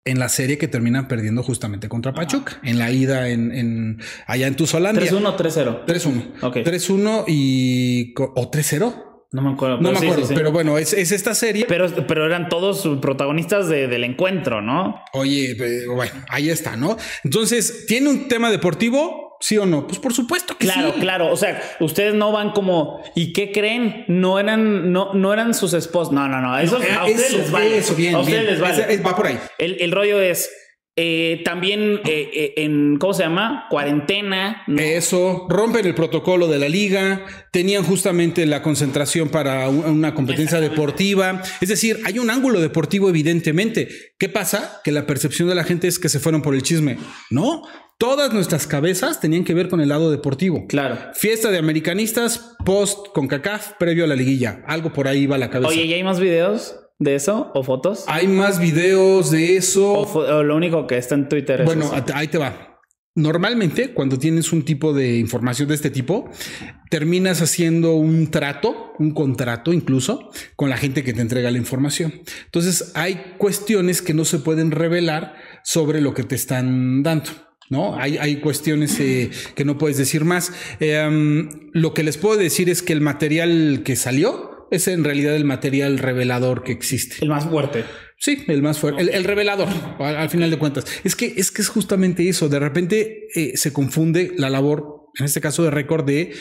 en la serie que terminan perdiendo justamente contra Pachuca, en la ida en, allá en Tuzolandia. 3-1, 3-0. 3-1. Okay. 3-1 y o 3-0. No me acuerdo. No me acuerdo, pero bueno, es, esta serie. Pero, pero eran todos protagonistas del encuentro, ¿no? Oye, bueno, ahí está, ¿no? Entonces, tiene un tema deportivo ¿Sí o no? Pues por supuesto que claro, sí. Claro, claro. O sea, ustedes no van como, ¿y qué creen? No eran, no, no eran sus esposos. No, no, no. Eso, es. a ustedes vale. Eso, bien, a ustedes les vale. va por ahí. El, rollo es, eh, también eh, eh, en, ¿cómo se llama? Cuarentena. Eso, rompen el protocolo de la liga, tenían justamente la concentración para una competencia deportiva. Es decir, hay un ángulo deportivo evidentemente. ¿Qué pasa? Que la percepción de la gente es que se fueron por el chisme. No, todas nuestras cabezas tenían que ver con el lado deportivo. Claro. Fiesta de americanistas post con CACAF previo a la liguilla. Algo por ahí va la cabeza. Oye, ¿y hay más videos? ¿De eso? ¿O fotos? Hay más videos de eso. O, lo único que está en Twitter. bueno, ahí te va. Normalmente, cuando tienes un tipo de información de este tipo, terminas haciendo un trato, un contrato incluso, con la gente que te entrega la información. Entonces, hay cuestiones que no se pueden revelar sobre lo que te están dando. ¿no? Hay, hay cuestiones eh, que no puedes decir más. Eh, lo que les puedo decir es que el material que salió es en realidad el material revelador que existe. El más fuerte. Sí, el más fuerte, el, revelador, al, final de cuentas. Es que es, que es justamente eso. De repente eh, se confunde la labor, en este caso de récord, de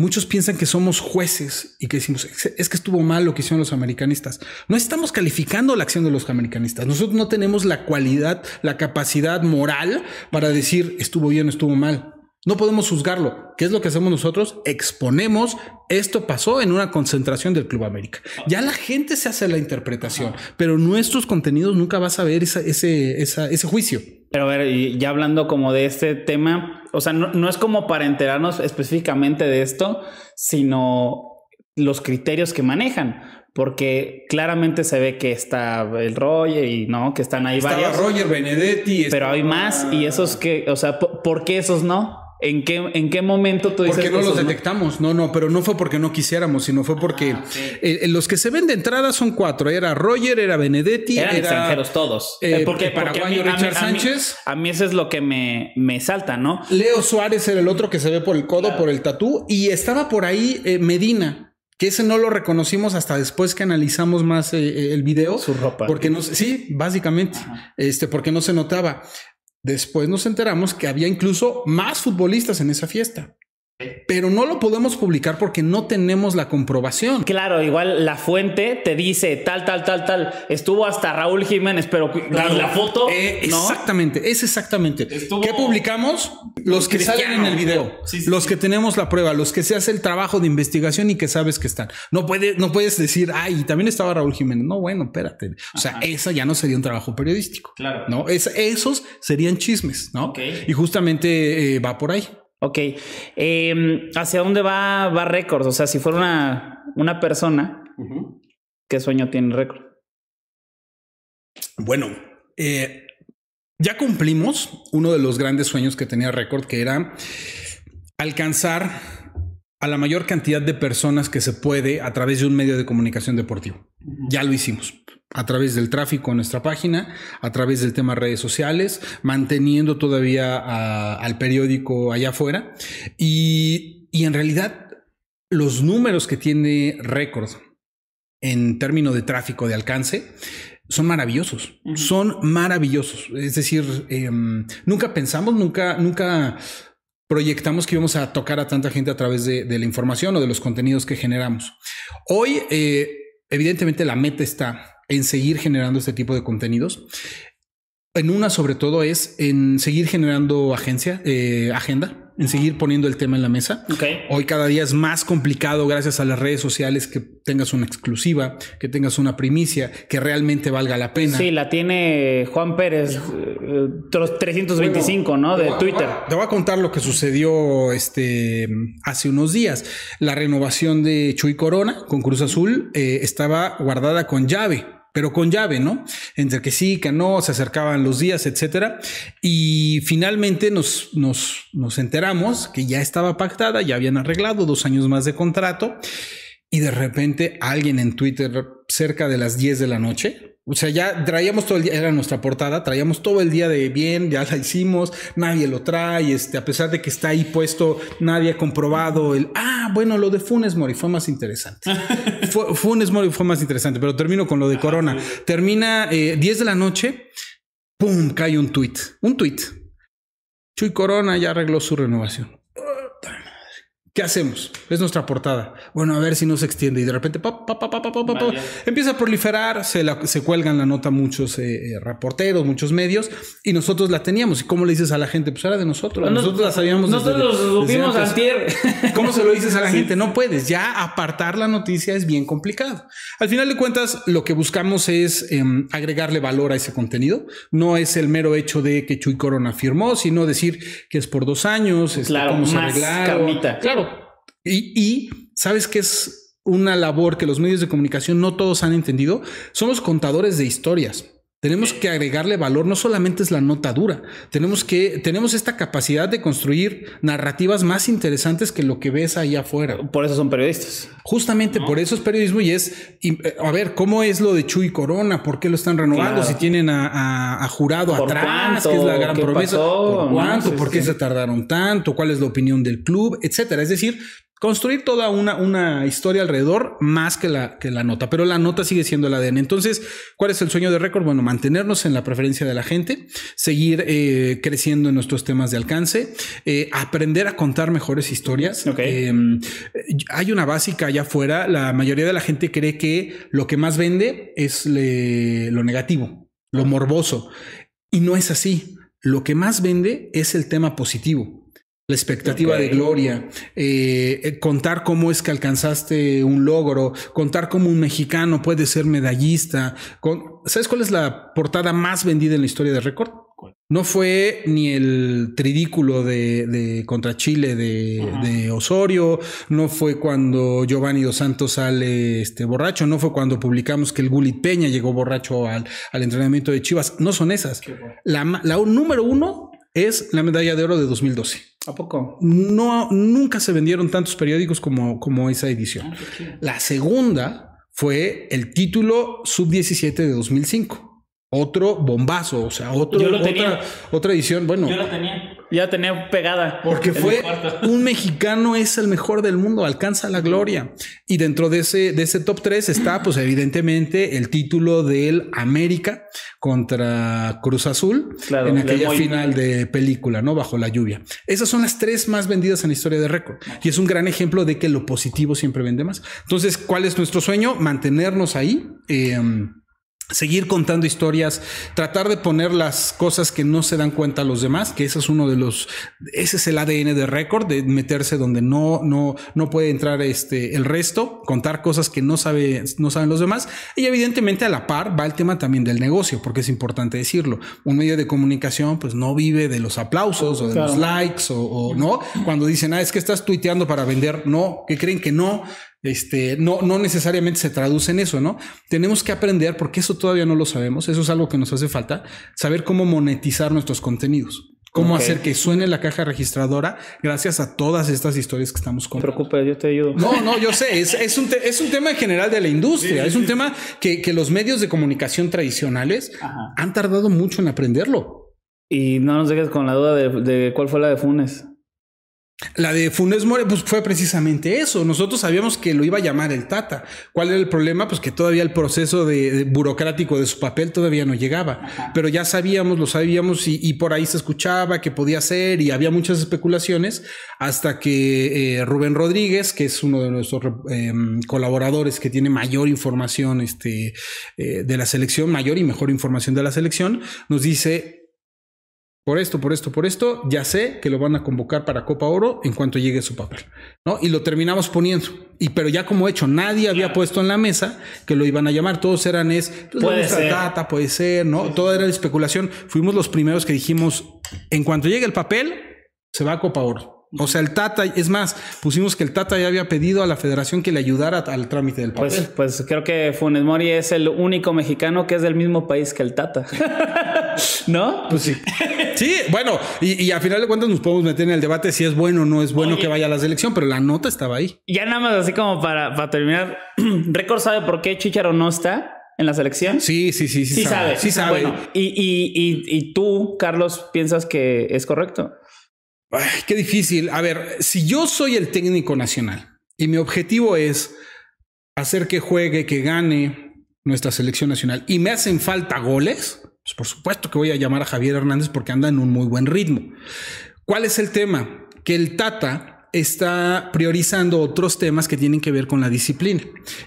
Muchos piensan que somos jueces y que decimos, es que estuvo mal lo que hicieron los americanistas. No estamos calificando la acción de los americanistas. Nosotros no tenemos la cualidad, la capacidad moral para decir estuvo bien o estuvo mal. No podemos juzgarlo. ¿Qué es lo que hacemos nosotros? Exponemos, esto pasó en una concentración del Club América. Ya la gente se hace la interpretación, pero nuestros contenidos nunca vas a ver ese, ese juicio. Pero a ver, ya hablando como de este tema, o sea, no, es como para enterarnos específicamente de esto, sino los criterios que manejan, porque claramente se ve que está el Roger y no, que están ahí Estaba varios. Roger Benedetti. Pero hay más y esos que, o sea, ¿por qué esos no? ¿En qué, momento tú dices Porque no los detectamos, no, no, pero no fue porque no quisiéramos, sino fue ah, porque los que se ven de entrada son cuatro. Era Roger, era Benedetti. Eran extranjeros todos. porque, Richard Sánchez. A mí, eso es lo que me, salta, ¿no? Leo Suárez era el otro que se ve por el codo, por el tatú. Y estaba por ahí eh, Medina que ese no lo reconocimos hasta después que analizamos más eh, el video. Su ropa. Porque no, sí, básicamente, este, porque no se notaba. Después nos enteramos que había incluso más futbolistas en esa fiesta. Pero no lo podemos publicar porque no tenemos la comprobación. Claro, igual la fuente te dice tal, tal, tal, tal. Estuvo hasta Raúl Jiménez, pero la foto. Eh, exactamente, es exactamente. ¿Qué publicamos? Los que salen en el video, los que tenemos la prueba, los que se hace el trabajo de investigación y que sabes que están. No, puedes, no puedes decir, ay, también estaba Raúl Jiménez. No, bueno, espérate. O sea, esa ya no sería un trabajo periodístico. Claro. No, es, esos serían chismes, ¿no? Y justamente eh, va por ahí. Ok. Em, ¿Hacia dónde va, va O sea, si fuera una, persona, ¿qué sueño tiene Récord? Bueno, eh, ya cumplimos uno de los grandes sueños que tenía Record, que era alcanzar a la mayor cantidad de personas que se puede a través de un medio de comunicación deportivo. Ya lo hicimos a través del tráfico en nuestra página, a través del tema redes sociales, manteniendo todavía al periódico allá afuera. Y, en realidad los números que tiene Récord en términos de tráfico de alcance son maravillosos, son maravillosos. Es decir, em, nunca pensamos, nunca, nunca proyectamos que íbamos a tocar a tanta gente a través de, la información o de los contenidos que generamos. Hoy, eh, evidentemente, la meta está en seguir generando este tipo de contenidos. En una sobre todo es en seguir generando agencia, eh, agenda, en seguir poniendo el tema en la mesa. Hoy cada día es más complicado gracias a las redes sociales que tengas una exclusiva, que tengas una primicia, que realmente valga la pena. Sí, la tiene Juan Pérez, 325, eh, ¿no? De Twitter. Te voy a contar lo que sucedió este, hace unos días. La renovación de Chuy Corona con Cruz Azul eh, estaba guardada con llave pero con llave, ¿no? Entre que sí, que no, se acercaban los días, etcétera. Y finalmente nos, nos, nos enteramos que ya estaba pactada, ya habían arreglado dos años más de contrato y de repente alguien en Twitter cerca de las 10 de la noche, o sea, ya traíamos todo el día, era nuestra portada, traíamos todo el día de bien, ya la hicimos, nadie lo trae, este, a pesar de que está ahí puesto, nadie ha comprobado el, ah, bueno, lo de Funes Mori fue más interesante. [laughs] Funes Mori fue más interesante, pero termino con lo de ah, Corona. Termina eh, 10 de la noche, ¡pum!, cae un tweet, un tweet. Chuy Corona ya arregló su renovación. ¿Qué hacemos? Es nuestra portada. Bueno, a ver si no se extiende y de repente empieza a proliferar, se, se, cuelgan la nota muchos eh, eh, reporteros, muchos medios y nosotros la teníamos. ¿Y cómo le dices a la gente? Pues era de nosotros. nosotros la sabíamos. Nosotros lo supimos [laughs] ¿Cómo se lo dices a la gente? No puedes. Ya apartar la noticia es bien complicado. Al final de cuentas, lo que buscamos es em, agregarle valor a ese contenido. No es el mero hecho de que Chuy Corona firmó, sino decir que es por dos años, este, claro, cómo se arreglaron. Claro, y, sabes que es una labor que los medios de comunicación no todos han entendido. Somos contadores de historias. Tenemos que agregarle valor, no solamente es la nota dura, tenemos que, tenemos esta capacidad de construir narrativas más interesantes que lo que ves ahí afuera. Por eso son periodistas. Justamente por eso es periodismo y es, eh, a ver, ¿cómo es lo de Chuy Corona? ¿Por qué lo están renovando? Si tienen a, Jurado a jurado ¿Por que es la gran promesa. ¿Por cuánto? ¿Por qué se tardaron tanto? ¿Cuál es la opinión del club? Etcétera. Es decir, construir toda una, una historia alrededor más que la, que la nota, pero la nota sigue siendo el ADN. Entonces, ¿cuál es el sueño de récord? Bueno, mantenernos en la preferencia de la gente, seguir eh, creciendo en nuestros temas de alcance, eh, aprender a contar mejores historias. Em, hay una básica allá afuera, la mayoría de la gente cree que lo que más vende es lo negativo, lo morboso, y no es así. Lo que más vende es el tema positivo la expectativa de gloria, eh, eh, contar cómo es que alcanzaste un logro, contar cómo un mexicano puede ser medallista. ¿Sabes cuál es la portada más vendida en la historia de récord? No fue ni el tridículo de, contra Chile de, Osorio, no fue cuando Giovanni Dos Santos sale este, borracho, no fue cuando publicamos que el Bully Peña llegó borracho al, entrenamiento de Chivas. No son esas. la número uno es la medalla de oro de 2012. ¿A poco? No, nunca se vendieron tantos periódicos como, como esa edición. Ah, pues la segunda fue el título sub-17 de 2005 otro bombazo, o sea, otro, otra, otra, edición. Bueno, yo lo tenía. Ya tenía pegada. Porque fue un mexicano es el mejor del mundo, alcanza la gloria. Y dentro de ese, de ese top 3 está, pues evidentemente, el título del América contra Cruz Azul claro, en aquella final de película, ¿no? Bajo la lluvia. Esas son las tres más vendidas en la historia de récord. Y es un gran ejemplo de que lo positivo siempre vende más. Entonces, ¿cuál es nuestro sueño? Mantenernos ahí. Eh, seguir contando historias, tratar de poner las cosas que no se dan cuenta los demás, que ese es uno de los, ese es el ADN de récord, de meterse donde no, no, no puede entrar este, el resto, contar cosas que no, sabe, no saben los demás. Y evidentemente a la par va el tema también del negocio, porque es importante decirlo. Un medio de comunicación pues no vive de los aplausos o de los likes o, o no. Cuando dicen, ah, es que estás tuiteando para vender, no, que creen que no este, no, no necesariamente se traduce en eso, ¿no? Tenemos que aprender, porque eso todavía no lo sabemos, eso es algo que nos hace falta, saber cómo monetizar nuestros contenidos. Cómo hacer que suene la caja registradora gracias a todas estas historias que estamos contando. No te preocupes, yo te ayudo. No, no, yo sé. Es, un, tema en general de la industria. es un tema que, los medios de comunicación tradicionales han tardado mucho en aprenderlo. Y no nos dejes con la duda de cuál fue la de Funes. La de Funes More, pues fue precisamente eso. Nosotros sabíamos que lo iba a llamar el Tata. ¿Cuál era el problema? Pues que todavía el proceso de, burocrático de su papel todavía no llegaba. Pero ya sabíamos, lo sabíamos y, por ahí se escuchaba que podía ser y había muchas especulaciones hasta que eh, Rubén Rodríguez, que es uno de nuestros em, colaboradores que tiene mayor información este, eh, de la selección, mayor y mejor información de la selección, nos dice, por esto, por esto, por esto, ya sé que lo van a convocar para Copa Oro en cuanto llegue su papel, ¿no? Y lo terminamos poniendo. Y pero ya como hecho, nadie había puesto en la mesa que lo iban a llamar, todos eran es, pues puede ser. Data, puede ser, ¿no? Toda era especulación. Fuimos los primeros que dijimos, en cuanto llegue el papel, se va a Copa Oro. O sea, el Tata, es más, pusimos que el Tata ya había pedido a la federación que le ayudara al trámite del pues, papel. Pues, creo que Funes Mori es el único mexicano que es del mismo país que el Tata. [laughs] ¿No? Pues sí. Sí, bueno, y, y, a final de cuentas nos podemos meter en el debate si es bueno o no es bueno que vaya a la selección, pero la nota estaba ahí. Ya nada más así como para, terminar, [clears throat] Récord sabe por qué Chicharo no está en la selección? Sí, sí, sí, sí. Sí sabe. Sí sabe. y, y, y, y, tú, Carlos, piensas que es correcto qué difícil. A ver, si yo soy el técnico nacional y mi objetivo es hacer que juegue, que gane nuestra selección nacional y me hacen falta goles, pues por supuesto que voy a llamar a Javier Hernández porque anda en un muy buen ritmo. ¿Cuál es el tema? Que el Tata está priorizando otros temas que tienen que ver con la disciplina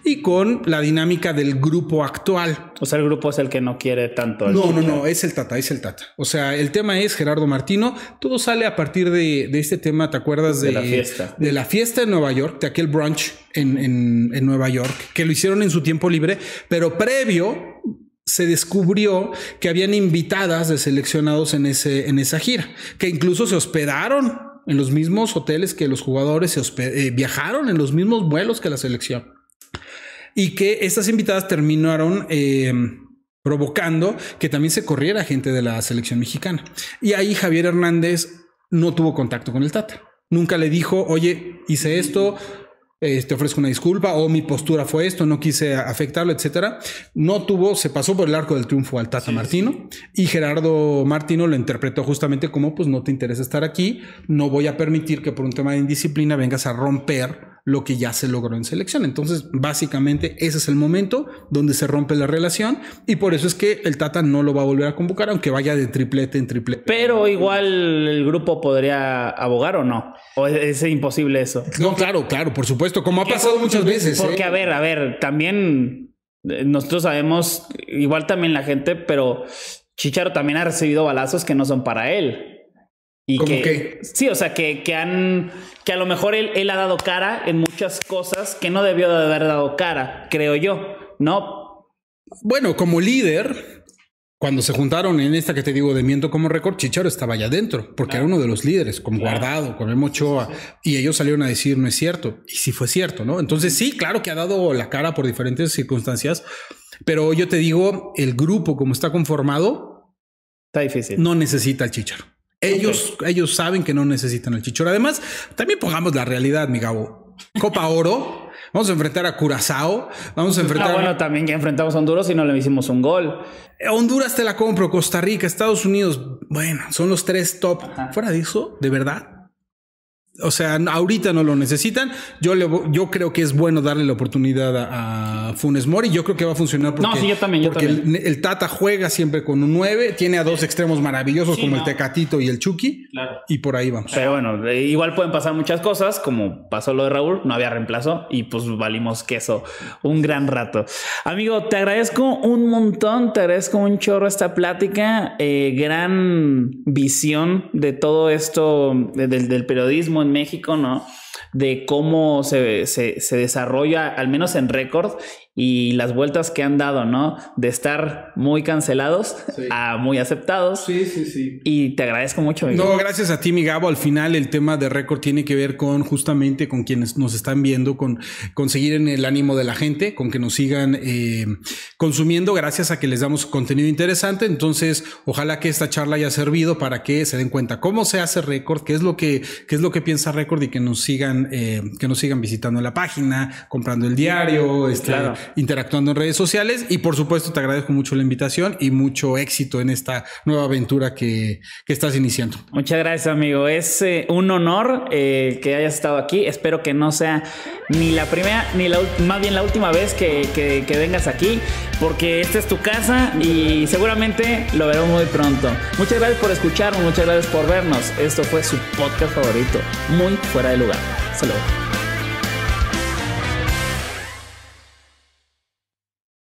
y con la dinámica del grupo actual. O sea, el grupo es el que no quiere tanto. No, no, no, es el Tata, es el Tata. O sea, el tema es Gerardo Martino. Todo sale a partir de, este tema, ¿te acuerdas? De, la fiesta. De la fiesta en Nueva York, de aquel brunch en, Nueva York, que lo hicieron en su tiempo libre, pero previo se descubrió que habían invitadas de seleccionados en, ese, en esa gira, que incluso se hospedaron en los mismos hoteles que los jugadores eh, viajaron, en los mismos vuelos que la selección. Y que estas invitadas terminaron em, provocando que también se corriera gente de la selección mexicana. Y ahí Javier Hernández no tuvo contacto con el Tata. Nunca le dijo, oye, hice esto, eh, te ofrezco una disculpa, o mi postura fue esto, no quise afectarlo, etcétera. No tuvo, se pasó por el arco del triunfo al Tata Martino y Gerardo Martino lo interpretó justamente como, pues no te interesa estar aquí, no voy a permitir que por un tema de indisciplina vengas a romper lo que ya se logró en selección. Entonces, básicamente ese es el momento donde se rompe la relación y por eso es que el Tata no lo va a volver a convocar, aunque vaya de triplete en triplete. Pero igual el grupo podría abogar o no, o es, imposible eso. No, claro, claro, por supuesto, como ha pasado muchas veces. Porque, ¿eh? a ver, a ver, también eh, nosotros sabemos, igual también la gente, pero Chicharo también ha recibido balazos que no son para él. Y sí, o sea, que, que, han, que a lo mejor él, él ha dado cara en muchas cosas que no debió de haber dado cara, creo yo, ¿no? Bueno, como líder, cuando se juntaron en esta que te digo de Miento como récord, Chicharo estaba allá adentro, porque era uno de los líderes, como Guardado, con el Mochoa y ellos salieron a decir no es cierto, y si fue cierto, ¿no? Entonces sí, claro que ha dado la cara por diferentes circunstancias, pero yo te digo, el grupo como está conformado, está difícil. No necesita el Chicharo. Ellos, ellos saben que no necesitan el chichorro. Además, también pongamos la realidad, mi Gabo. Copa Oro. Vamos a enfrentar a Curazao. Vamos a ah, enfrentar. bueno, también ya enfrentamos a Honduras y no le hicimos un gol. Eh, Honduras te la compro, Costa Rica, Estados Unidos. Bueno, son los tres top. Fuera de eso, de verdad, o sea, ahorita no lo necesitan. Yo, le, yo creo que es bueno darle la oportunidad a, Funes Mori. Yo creo que va a funcionar porque, no, sí, yo también, El, Tata juega siempre con un 9. Tiene a dos extremos maravillosos como el Tecatito y el Chucky. Y por ahí vamos. Pero bueno, igual pueden pasar muchas cosas, como pasó lo de Raúl, no había reemplazo y pues valimos queso un gran rato. Amigo, te agradezco un montón, te agradezco un chorro esta plática. Eh, gran visión de todo esto, del periodismo en México, ¿no? De cómo se, se, desarrolla, al menos en récord, y las vueltas que han dado, ¿no? De estar muy cancelados a muy aceptados. Sí, sí, sí. Y te agradezco mucho. No, gracias a ti, mi Gabo. Al final el tema de récord tiene que ver con justamente con quienes nos están viendo, con conseguir en el ánimo de la gente, con que nos sigan eh, consumiendo, gracias a que les damos contenido interesante. Entonces, ojalá que esta charla haya servido para que se den cuenta cómo se hace récord, qué es lo que, qué es lo que piensa récord y que nos sigan, eh, que nos sigan visitando la página, comprando el diario, este, claro interactuando en redes sociales. Y por supuesto, te agradezco mucho la invitación y mucho éxito en esta nueva aventura que, estás iniciando. Muchas gracias, amigo. Es eh, un honor eh, que hayas estado aquí. Espero que no sea ni la primera, ni la más bien la última vez que, vengas aquí, porque esta es tu casa y seguramente lo veremos muy pronto. Muchas gracias por escucharnos, muchas gracias por vernos. Esto fue su podcast favorito, muy fuera de lugar. Hasta